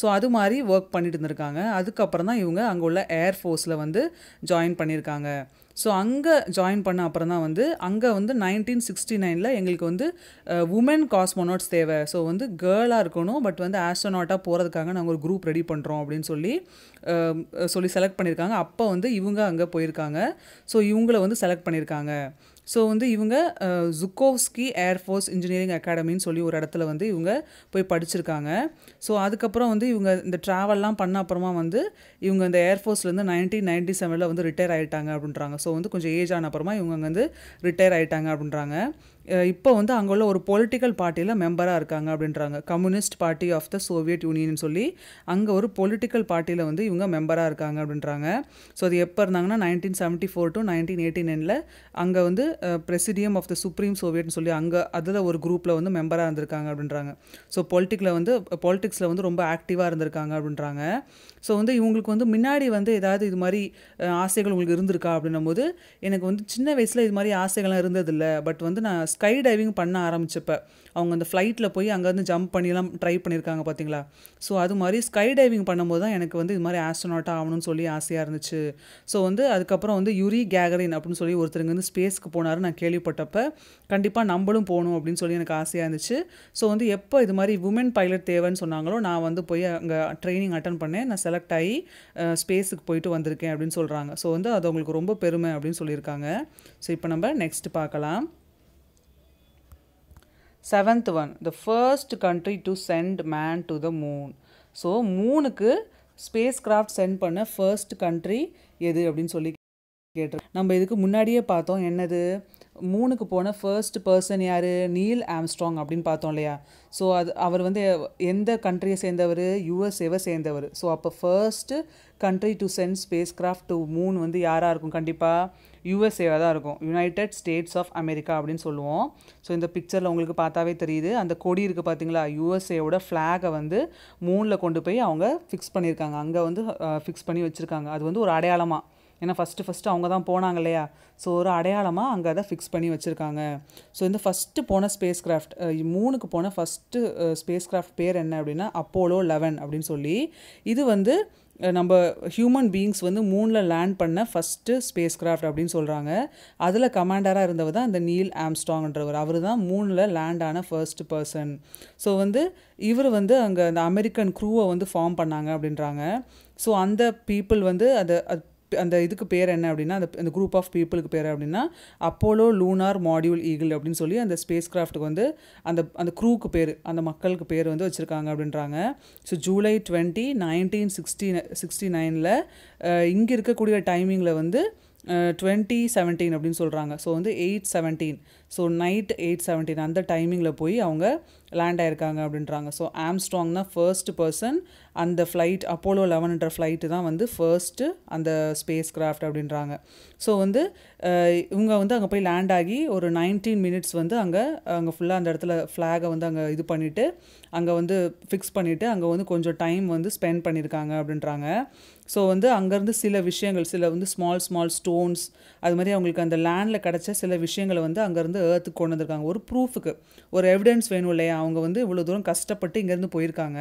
ஸோ அது மாதிரி ஒர்க் பண்ணிட்டு இருந்திருக்காங்க அதுக்கப்புறம் தான் இவங்க அங்கே உள்ள ஏர்ஃபோர்ஸில் வந்து ஜாயின் பண்ணியிருக்காங்க ஸோ அங்கே ஜாயின் பண்ண அப்புறம் தான் வந்து அங்கே வந்து நைன்டீன் சிக்ஸ்டி நைனில் எங்களுக்கு வந்து உமன் காஸ்மோனாட்ஸ் தேவை ஸோ வந்து கேர்ளாக இருக்கணும் பட் வந்து ஆஸ்ட்ரோனாட்டாக போகிறதுக்காக நாங்கள் ஒரு குரூப் ரெடி பண்ணுறோம் அப்படின்னு சொல்லி சொல்லி செலக்ட் பண்ணியிருக்காங்க அப்போ வந்து இவங்க அங்கே போயிருக்காங்க ஸோ இவங்கள வந்து செலக்ட் பண்ணியிருக்காங்க ஸோ வந்து இவங்க ஜுக்கோவ்ஸ்கி ஏர்ஃபோர்ஸ் இன்ஜினியரிங் அகாடமின்னு சொல்லி ஒரு இடத்துல வந்து இவங்க போய் படிச்சிருக்காங்க ஸோ அதுக்கப்புறம் வந்து இவங்க இந்த ட்ராவல்லாம் பண்ண அப்புறமா வந்து இவங்க இந்த ஏர்ஃபோர்ஸ்லேருந்து நைன்டீன் நைன்டி செவனில் வந்து ரிட்டையர் ஆகிட்டாங்க அப்படின்றாங்க ஸோ வந்து கொஞ்சம் ஏஜ் ஆன அப்புறமா இவங்க வந்து ரிட்டையர் ஆகிட்டாங்க அப்படின்றாங்க இப்போ வந்து அங்கே உள்ள ஒரு பொலிட்டிக்கல் பார்ட்டியில் மெம்பராக இருக்காங்க அப்படின்றாங்க communist party of the Soviet Union சொல்லி அங்கே ஒரு பொலிட்டிக்கல் பார்ட்டியில் வந்து இவங்க மெம்பராக இருக்காங்க அப்படின்றாங்க ஸோ அது எப்போ இருந்தாங்கன்னா nineteen seventy four to nineteen eighty நைனில் அங்கே வந்து பிரசிடியம் ஆஃப் த சுப்ரீம் சோவியட்னு சொல்லி அங்கே அதில் ஒரு குரூப்பில் வந்து மெம்பராக இருந்திருக்காங்க அப்படின்றாங்க ஸோ பொலிட்டிக்கில் வந்து பொலிட்டிக்ஸில் வந்து ரொம்ப ஆக்டிவாக இருந்திருக்காங்க அப்படின்றாங்க ஸோ வந்து இவங்களுக்கு வந்து முன்னாடி வந்து ஏதாவது இது மாதிரி ஆசைகள் உங்களுக்கு இருந்திருக்கா அப்படின்னும் போது எனக்கு வந்து சின்ன வயசில் இது மாதிரி ஆசைகள்லாம் இருந்ததில்லை பட் வந்து நான் ஸ்கை டைவிங் பண்ண ஆரம்பித்தப்போ அவங்க அந்த ஃப்ளைட்டில் போய் அங்கேருந்து ஜம்ப் பண்ணிலாம் ட்ரை பண்ணியிருக்காங்க பார்த்தீங்களா ஸோ அது மாதிரி ஸ்கை டைவிங் பண்ணும்போது தான் எனக்கு வந்து இது மாதிரி ஆஸ்ட்ரோனாட் ஆகணும்னு சொல்லி ஆசையாக இருந்துச்சு ஸோ வந்து அதுக்கப்புறம் வந்து யூரி கேகரின் அப்படின்னு சொல்லி ஒருத்தருங்க வந்து ஸ்பேஸ்க்கு போனார் நான் கேள்விப்பட்டப்ப கண்டிப்பாக நம்மளும் போகணும் அப்படின்னு சொல்லி எனக்கு ஆசையாக இருந்துச்சு ஸோ வந்து எப்போ இது மாதிரி உமன் பைலட் தேவைன்னு சொன்னாங்களோ நான் வந்து போய் அங்கே ட்ரைனிங் அட்டன் பண்ணேன் நான் செலக்ட் ஆகி ஸ்பேஸுக்கு போயிட்டு வந்திருக்கேன் அப்படின்னு சொல்கிறாங்க ஸோ வந்து அது அவங்களுக்கு ரொம்ப பெருமை அப்படின்னு சொல்லியிருக்காங்க ஸோ இப்போ நம்ம நெக்ஸ்ட் பார்க்கலாம் seventh one the first country to send man to the moon so மூணுக்கு ஸ்பேஸ் கிராஃப்ட் சென்ட் பண்ண ஃபர்ஸ்ட் கண்ட்ரி எது அப்படின்னு சொல்லி கேட்டிருக்கோம் நம்ம இதுக்கு முன்னாடியே பார்த்தோம் என்னது மூணுக்கு போன ஃபர்ஸ்ட் பர்சன் யார் நீல் ஆம்ஸ்ட்ராங் அப்படின்னு பார்த்தோம் இல்லையா ஸோ அது அவர் வந்து எந்த கண்ட்ரியை சேர்ந்தவர் யுஎஸ்ஏவை சேர்ந்தவர் ஸோ அப்போ first country to send space craft to moon வந்து யாராக இருக்கும் கண்டிப்பாக யூஎஸ்ஏவாக தான் இருக்கும் யுனைடெட் ஸ்டேட்ஸ் ஆஃப் அமெரிக்கா அப்படின்னு சொல்லுவோம் ஸோ இந்த பிக்சரில் உங்களுக்கு பார்த்தாவே தெரியுது அந்த கொடி இருக்குது பார்த்தீங்களா யூஎஸ்ஏவோட ஃப்ளாகை வந்து மூணில் கொண்டு போய் அவங்க ஃபிக்ஸ் பண்ணியிருக்காங்க அங்கே வந்து ஃபிக்ஸ் பண்ணி வச்சுருக்காங்க அது வந்து ஒரு அடையாளமாக ஏன்னா ஃபஸ்ட்டு ஃபஸ்ட்டு அவங்க தான் போனாங்க இல்லையா ஸோ ஒரு அடையாளமாக அங்கே அதை ஃபிக்ஸ் பண்ணி வச்சுருக்காங்க ஸோ இந்த ஃபஸ்ட்டு போன ஸ்பேஸ் கிராஃப்ட் மூணுக்கு போன ஃபஸ்ட்டு ஸ்பேஸ் கிராஃப்ட் பேர் என்ன அப்படின்னா அப்போலோ லெவன் அப்படின்னு சொல்லி இது வந்து நம்ம ஹியூமன் பீயிங்ஸ் வந்து மூணில் லேண்ட் பண்ண ஃபஸ்ட்டு ஸ்பேஸ் கிராஃப்ட் அப்படின்னு சொல்கிறாங்க அதில் கமாண்டராக இருந்தவர் தான் இந்த நீல் ஆம்ஸ்டாங்ன்றவர் அவர் தான் மூணில் லேண்ட் ஆன ஃபர்ஸ்ட் பர்சன் ஸோ வந்து இவர் வந்து அங்கே அந்த அமெரிக்கன் க்ரூவை வந்து ஃபார்ம் பண்ணாங்க அப்படின்றாங்க ஸோ அந்த பீப்புள் வந்து அதை அந்த இதுக்கு பேர் என்ன அப்படின்னா அந்த அந்த குரூப் ஆஃப் பீப்புளுக்கு பேர் அப்படின்னா அப்போலோ லூனார் மாடியூல் ஈகிள் அப்படின்னு சொல்லி அந்த ஸ்பேஸ் கிராஃப்ட்டுக்கு வந்து அந்த அந்த க்ரூக்கு பேர் அந்த மக்களுக்கு பேர் வந்து வச்சுருக்காங்க அப்படின்றாங்க so July twenty nineteen sixty sixty நைனில் இங்கே இருக்கக்கூடிய டைமிங்கில் வந்து டுவெண்ட்டி செவன்டீன் அப்படின்னு சொல்கிறாங்க ஸோ வந்து eight seventeen so night eight seventeen அந்த டைமிங்கில் போய் அவங்க லேண்ட் ஆகிருக்காங்க அப்படின்றாங்க ஸோ ஆம்ஸ்ட்ராங் தான் ஃபர்ஸ்ட் பர்சன் அந்த ஃப்ளைட் அப்போலோ லெவன்ன்ற ஃப்ளைட்டு தான் வந்து ஃபர்ஸ்ட்டு அந்த ஸ்பேஸ் கிராஃப்ட் அப்படின்றாங்க ஸோ வந்து இவங்க வந்து அங்கே போய் லேண்ட் ஆகி ஒரு நைன்டீன் மினிட்ஸ் வந்து அங்கே அங்கே ஃபுல்லாக அந்த இடத்துல ஃப்ளாகை வந்து அங்கே இது பண்ணிவிட்டு அங்கே வந்து ஃபிக்ஸ் பண்ணிவிட்டு அங்கே வந்து கொஞ்சம் டைம் வந்து ஸ்பெண்ட் பண்ணியிருக்காங்க அப்படின்றாங்க ஸோ வந்து அங்கேருந்து சில விஷயங்கள் சில வந்து ஸ்மால் ஸ்மால் ஸ்டோன்ஸ் அது மாதிரி அவங்களுக்கு அந்த லேண்டில் கிடச்ச சில விஷயங்களை வந்து அங்கேருந்து ஏர்த்துக்கு கொண்டு வந்திருக்காங்க ஒரு ப்ரூஃபுக்கு ஒரு எவிடன்ஸ் வேணும் இல்லையா அவங்க வந்து இவ்வளோ தூரம் கஷ்டப்பட்டு இங்கேருந்து போயிருக்காங்க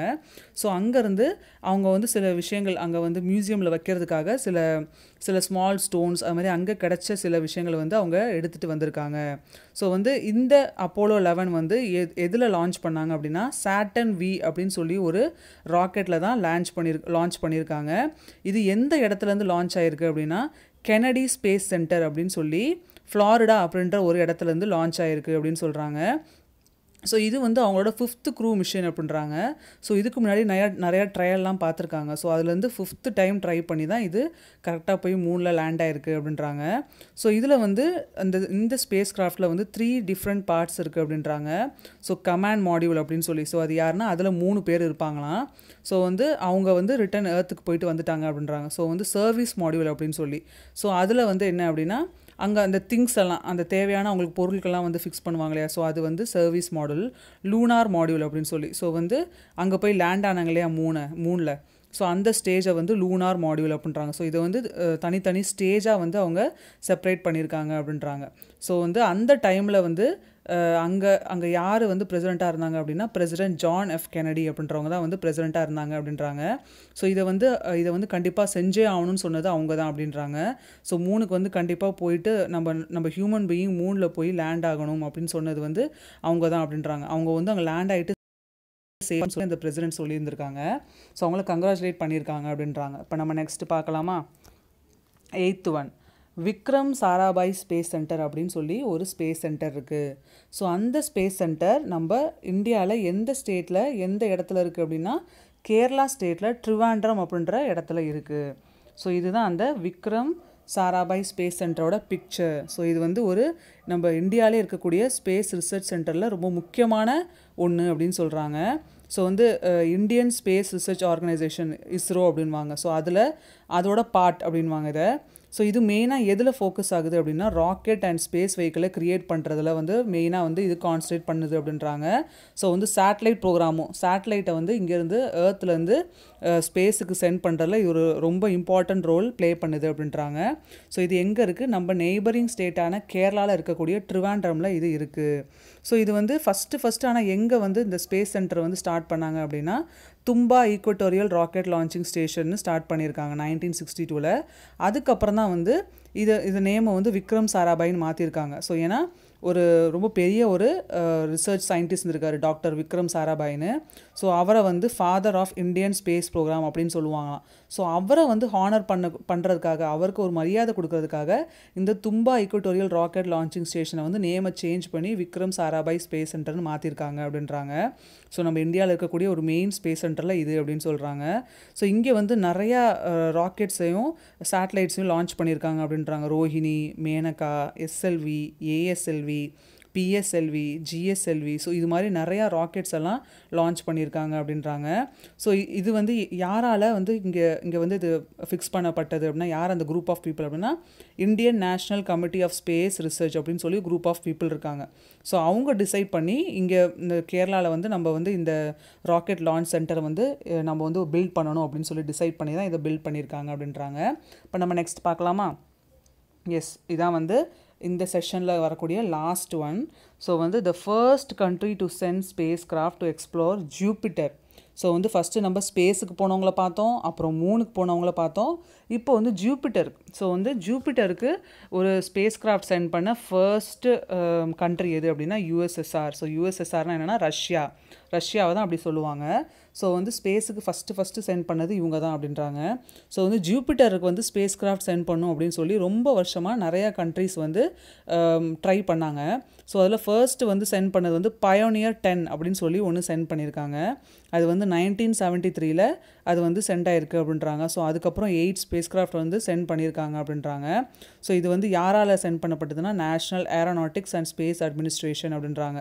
ஸோ அங்கேருந்து அவங்க வந்து சில விஷயங்கள் அங்கே வந்து மியூசியமில் வைக்கிறதுக்காக சில சில ஸ்மால் ஸ்டோன்ஸ் அது மாதிரி அங்கே கிடச்ச சில விஷயங்களை வந்து அவங்க எடுத்துகிட்டு வந்திருக்காங்க ஸோ வந்து இந்த அப்போலோ லெவன் வந்து எ எதில் லான்ச் பண்ணாங்க அப்படின்னா சாட்டன் வி அப்படின்னு சொல்லி ஒரு ராக்கெட்டில் தான் லான்ச் பண்ணியிரு லான்ச் பண்ணியிருக்காங்க இது எந்த இடத்துலேருந்து லான்ச் ஆகிருக்கு அப்படின்னா கெனடி ஸ்பேஸ் சென்டர் அப்படின்னு சொல்லி ஃப்ளாரிடா அப்படின்ற ஒரு இடத்துலேருந்து லான்ச் ஆகிருக்கு அப்படின்னு சொல்கிறாங்க ஸோ இது வந்து அவங்களோட ஃபிஃப்த்து க்ரூ மிஷின் அப்படின்றாங்க ஸோ இதுக்கு முன்னாடி நிறையா நிறையா ட்ரையல்லாம் பார்த்துருக்காங்க ஸோ அதுலேருந்து ஃபிஃப்த்து டைம் ட்ரை பண்ணி தான் இது கரெக்டாக போய் மூணில் லேண்ட் ஆயிருக்கு அப்படின்றாங்க ஸோ இதில் வந்து அந்த இந்த ஸ்பேஸ் கிராஃப்டில் வந்து த்ரீ டிஃப்ரெண்ட் பார்ட்ஸ் இருக்குது அப்படின்றாங்க ஸோ கமாண்ட் மாடியூல் அப்படின்னு சொல்லி ஸோ அது யாருன்னா அதில் மூணு பேர் இருப்பாங்களாம் ஸோ வந்து அவங்க வந்து ரிட்டன் ஏர்த்துக்கு போயிட்டு வந்துட்டாங்க அப்படின்றாங்க ஸோ வந்து சர்வீஸ் மாடியூல் அப்படின்னு சொல்லி ஸோ அதில் வந்து என்ன அப்படின்னா அங்கே அந்த திங்ஸ் எல்லாம் அந்த தேவையான அவங்களுக்கு பொருட்கள்லாம் வந்து ஃபிக்ஸ் பண்ணுவாங்க இல்லையா ஸோ அது வந்து சர்வீஸ் மாடல் லூனார் மாடியூல் அப்படின்னு சொல்லி ஸோ வந்து அங்கே போய் லேண்ட் ஆனாங்க இல்லையா மூணு மூணில் ஸோ அந்த ஸ்டேஜை வந்து லூனார் மாடியூல் அப்படின்றாங்க ஸோ இதை வந்து தனித்தனி ஸ்டேஜாக வந்து அவங்க செப்பரேட் பண்ணியிருக்காங்க அப்படின்றாங்க ஸோ வந்து அந்த டைமில் வந்து அங்கே அங்கே யார் வந்து பிரசிடெண்ட்டாக இருந்தாங்க அப்படின்னா பிரசிடென்ட் ஜான் எஃப் கெனடி அப்படின்றவங்க தான் வந்து பிரசிடெண்ட்டாக இருந்தாங்க அப்படின்றாங்க ஸோ இதை வந்து இதை வந்து கண்டிப்பாக செஞ்சே ஆகணும்னு சொன்னது அவங்க தான் அப்படின்றாங்க ஸோ மூணுக்கு வந்து கண்டிப்பாக போயிட்டு நம்ம நம்ம ஹியூமன் பீயிங் மூணில் போய் லேண்ட் ஆகணும் அப்படின்னு சொன்னது வந்து அவங்க தான் அப்படின்றாங்க அவங்க வந்து அங்கே லேண்ட் ஆகிட்டு சேஃப்னு சொல்லி அந்த பிரசிடென்ட் சொல்லியிருந்திருக்காங்க ஸோ அவங்கள கங்க்ராச்சுலேட் பண்ணியிருக்காங்க அப்படின்றாங்க இப்போ நம்ம நெக்ஸ்ட் பார்க்கலாமா eighth one Vikram Sarabhai space centre அப்படின்னு சொல்லி ஒரு ஸ்பேஸ் சென்டர் இருக்குது ஸோ அந்த ஸ்பேஸ் சென்டர் நம்ம இந்தியாவில் எந்த ஸ்டேட்டில் எந்த இடத்துல இருக்குது அப்படின்னா கேரளா ஸ்டேட்டில் ட்ரிவாண்ட்ரம் அப்படின்ற இடத்துல இருக்குது ஸோ இதுதான் அந்த விக்ரம் சாராபாய் ஸ்பேஸ் சென்டரோட பிக்சர் ஸோ இது வந்து ஒரு நம்ம இந்தியாவிலே இருக்கக்கூடிய ஸ்பேஸ் ரிசர்ச் சென்டரில் ரொம்ப முக்கியமான ஒன்று அப்படின்னு சொல்கிறாங்க ஸோ வந்து Indian space research organisation ISRO அப்படின்வாங்க ஸோ அதில் அதோட பார்ட் அப்படின்வாங்க இதை ஸோ இது மெயினாக எதில் ஃபோக்கஸ் ஆகுது அப்படின்னா ராக்கெட் அண்ட் ஸ்பேஸ் வெஹிக்கிளை க்ரியேட் பண்ணுறதுல வந்து மெயினாக வந்து இது கான்சன்ட்ரேட் பண்ணுது அப்படின்றாங்க ஸோ வந்து சேட்டலைட் ப்ரோக்ராமும் சேட்டலைட்டை வந்து இங்கேருந்து ஏர்த்லேருந்து ஸ்பேஸுக்கு சென்ட் பண்ணுறதுல இது ஒரு ரொம்ப இம்பார்ட்டண்ட் ரோல் ப்ளே பண்ணுது அப்படின்றாங்க ஸோ இது எங்கே இருக்குது நம்ம நெய்பரிங் ஸ்டேட்டான கேரளாவில் இருக்கக்கூடிய ட்ரிவாண்ட்ரமில் இது இருக்குது ஸோ இது வந்து ஃபஸ்ட்டு ஃபஸ்ட்டு ஆனால் எங்கே வந்து இந்த ஸ்பேஸ் சென்டர் வந்து ஸ்டார்ட் பண்ணாங்க அப்படின்னா Thumba equatorial rocket launching station start பண்ணியிருக்காங்க நைன்டீன் சிக்ஸ்டி டூவில் அதுக்கப்புறம் தான் வந்து இது இது நேமை வந்து விக்ரம் சாராபாயின்னு மாற்றிருக்காங்க ஸோ ஏன்னா ஒரு ரொம்ப பெரிய ஒரு ரிசர்ச் சயின்டிஸ்ட் இருக்கார் டாக்டர் விக்ரம் சாராபாயின்னு ஸோ அவரை வந்து father of Indian space programme அப்படின்னு சொல்லுவாங்களாம் ஸோ அவரை வந்து ஹானர் பண்ண பண்ணுறதுக்காக அவருக்கு ஒரு மரியாதை கொடுக்கறதுக்காக இந்த தும்பா இக்குட்டோரியல் ராக்கெட் லான்ச்சிங் ஸ்டேஷனை வந்து நேமை சேஞ்ச் பண்ணி விக்ரம் சாராபாய் ஸ்பேஸ் சென்டர்னு மாற்றிருக்காங்க அப்படின்றாங்க ஸோ நம்ம இந்தியாவில் இருக்கக்கூடிய ஒரு மெயின் ஸ்பேஸ் சென்டரில் இது அப்படின்னு சொல்கிறாங்க ஸோ இங்கே வந்து நிறையா ராக்கெட்ஸையும் சேட்டலைட்ஸையும் லான்ச் பண்ணியிருக்காங்க அப்படின்றாங்க Rohini Menaka SLV ASLV PSLV GSLV so இது மாதிரி நிறையா ராக்கெட்ஸ் எல்லாம் லான்ச் பண்ணியிருக்காங்க அப்படின்றாங்க ஸோ இது வந்து யாரால் வந்து இங்கே இங்கே வந்து இது ஃபிக்ஸ் பண்ணப்பட்டது அப்படின்னா யார் அந்த குரூப் ஆஃப் பீப்புள் அப்படின்னா Indian national committee of space research அப்படின்னு சொல்லி குரூப் ஆஃப் பீப்புள் இருக்காங்க ஸோ அவங்க டிசைட் பண்ணி இங்கே இந்த கேரளாவில் வந்து நம்ம வந்து இந்த ராக்கெட் லான்ச் சென்டர் வந்து நம்ம வந்து பில்ட் பண்ணணும் அப்படின்னு சொல்லி டிசைட் பண்ணி தான் இதை பில்ட் பண்ணியிருக்காங்க அப்படின்றாங்க இப்போ நம்ம நெக்ஸ்ட் பார்க்கலாமா எஸ் இதான் வந்து இந்த செஷனில் வரக்கூடிய லாஸ்ட் ஒன் ஸோ வந்து the first country to send space craft to explore Jupiter so வந்து ஃபஸ்ட்டு நம்ம ஸ்பேஸுக்கு போனவங்கள பார்த்தோம் அப்புறம் மூணுக்கு போனவங்கள பார்த்தோம் இப்போ வந்து ஜூபிட்டர் ஸோ வந்து ஜூபிட்டருக்கு ஒரு ஸ்பேஸ் கிராஃப்ட் சென்ட் பண்ண ஃபர்ஸ்ட்டு கண்ட்ரி um, எது அப்படின்னா யூஎஸ்எஸ்ஆர் ஸோ யூஎஸ்எஸ்ஆர்னால் என்னென்னா ரஷ்யா ரஷ்யாவை தான் அப்படி சொல்லுவாங்க ஸோ வந்து ஸ்பேஸுக்கு ஃபஸ்ட்டு ஃபஸ்ட்டு சென்ட் பண்ணது இவங்க தான் அப்படின்றாங்க ஸோ வந்து ஜூபிட்டருக்கு வந்து ஸ்பேஸ் கிராஃப்ட் சென்ட் பண்ணும் அப்படின்னு சொல்லி ரொம்ப வருஷமாக நிறையா கண்ட்ரிஸ் வந்து ட்ரை um, பண்ணாங்க ஸோ அதில் ஃபர்ஸ்ட்டு வந்து சென்ட் பண்ணது வந்து பயோனியர் டென் அப்படின்னு சொல்லி ஒன்று சென்ட் பண்ணியிருக்காங்க அது வந்து நைன்டீன் செவன்ட்டி த்ரீல அது வந்து சென்ட் ஆயிருக்கு அப்படின்றாங்க ஸோ அதுக்கப்புறம் எயிட் ஸ்பேஸ் கிராஃப்ட் வந்து சென்ட் பண்ணியிருக்காங்க அப்படின்றாங்க ஸோ இது வந்து யாரால் சென்ட் பண்ணப்பட்டதுன்னா national aeronautics and space administration அப்படின்றாங்க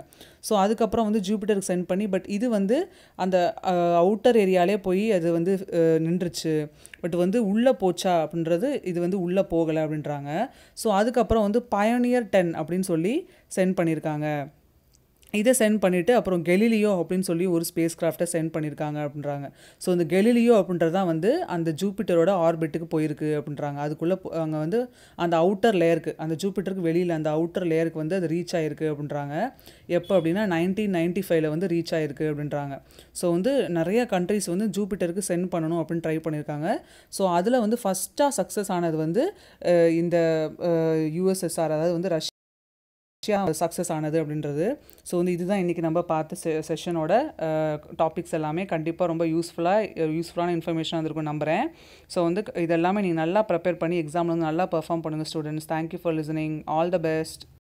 ஸோ அதுக்கப்புறம் வந்து ஜூபிட்டருக்கு சென்ட் பண்ணி பட் இது வந்து அந்த uh, அவுட்டர் ஏரியாலே போய் அது வந்து நின்றுச்சு பட் வந்து உள்ளே போச்சா அப்படின்றது இது வந்து உள்ளே போகலை அப்படின்றாங்க ஸோ அதுக்கப்புறம் வந்து பயனியர் டென் அப்படின்னு சொல்லி சென்ட் பண்ணியிருக்காங்க இதை சென்ட் பண்ணிவிட்டு அப்புறம் கெலிலியோ அப்படின்னு சொல்லி ஒரு ஸ்பேஸ் கிராஃப்டை சென்ட் பண்ணியிருக்காங்க அப்படின்றாங்க ஸோ இந்த கெலிலியோ அப்படின்றதான் வந்து அந்த ஜூபிட்டரோட ஆர்பிட்டுக்கு போயிருக்கு அப்படின்றாங்க அதுக்குள்ளே அங்கே வந்து அந்த அவுட்டர் லேயருக்கு அந்த ஜூபிட்டருக்கு வெளியில் அந்த அவுட்டர் லேயருக்கு வந்து அது ரீச் ஆகிருக்கு அப்படின்றாங்க எப்போ அப்படின்னா நைன்டீன் நைன்ட்டி ஃபைவ்ல வந்து ரீச் ஆகிருக்கு அப்படின்றாங்க ஸோ வந்து நிறைய கண்ட்ரிஸ் வந்து ஜூபிட்டருக்கு சென்ட் பண்ணணும் அப்படின்னு ட்ரை பண்ணியிருக்காங்க ஸோ அதில் வந்து ஃபஸ்ட்டாக சக்ஸஸ் ஆனது வந்து இந்த யூஎஸ்எஸ்ஆர் அதாவது வந்து ரஷ்யா தொடர்ச்சியாக சக்ஸஸ் ஆனது அப்படின்றது ஸோ வந்து இதுதான் இன்றைக்கி நம்ம பார்த்த செ செஷனோட டாபிக்ஸ் எல்லாமே கண்டிப்பாக ரொம்ப யூஸ்ஃபுல்லாக யூஸ்ஃபுல்லான இன்ஃபர்மேஷன் வந்துருக்கும் நம்புகிறேன் ஸோ வந்து இதெல்லாமே நீங்கள் நல்லா ப்ரிப்பேர் பண்ணி எக்ஸாமில் வந்து நல்லா பர்ஃபார்ம் பண்ணுங்கள் students thank you for listening all the best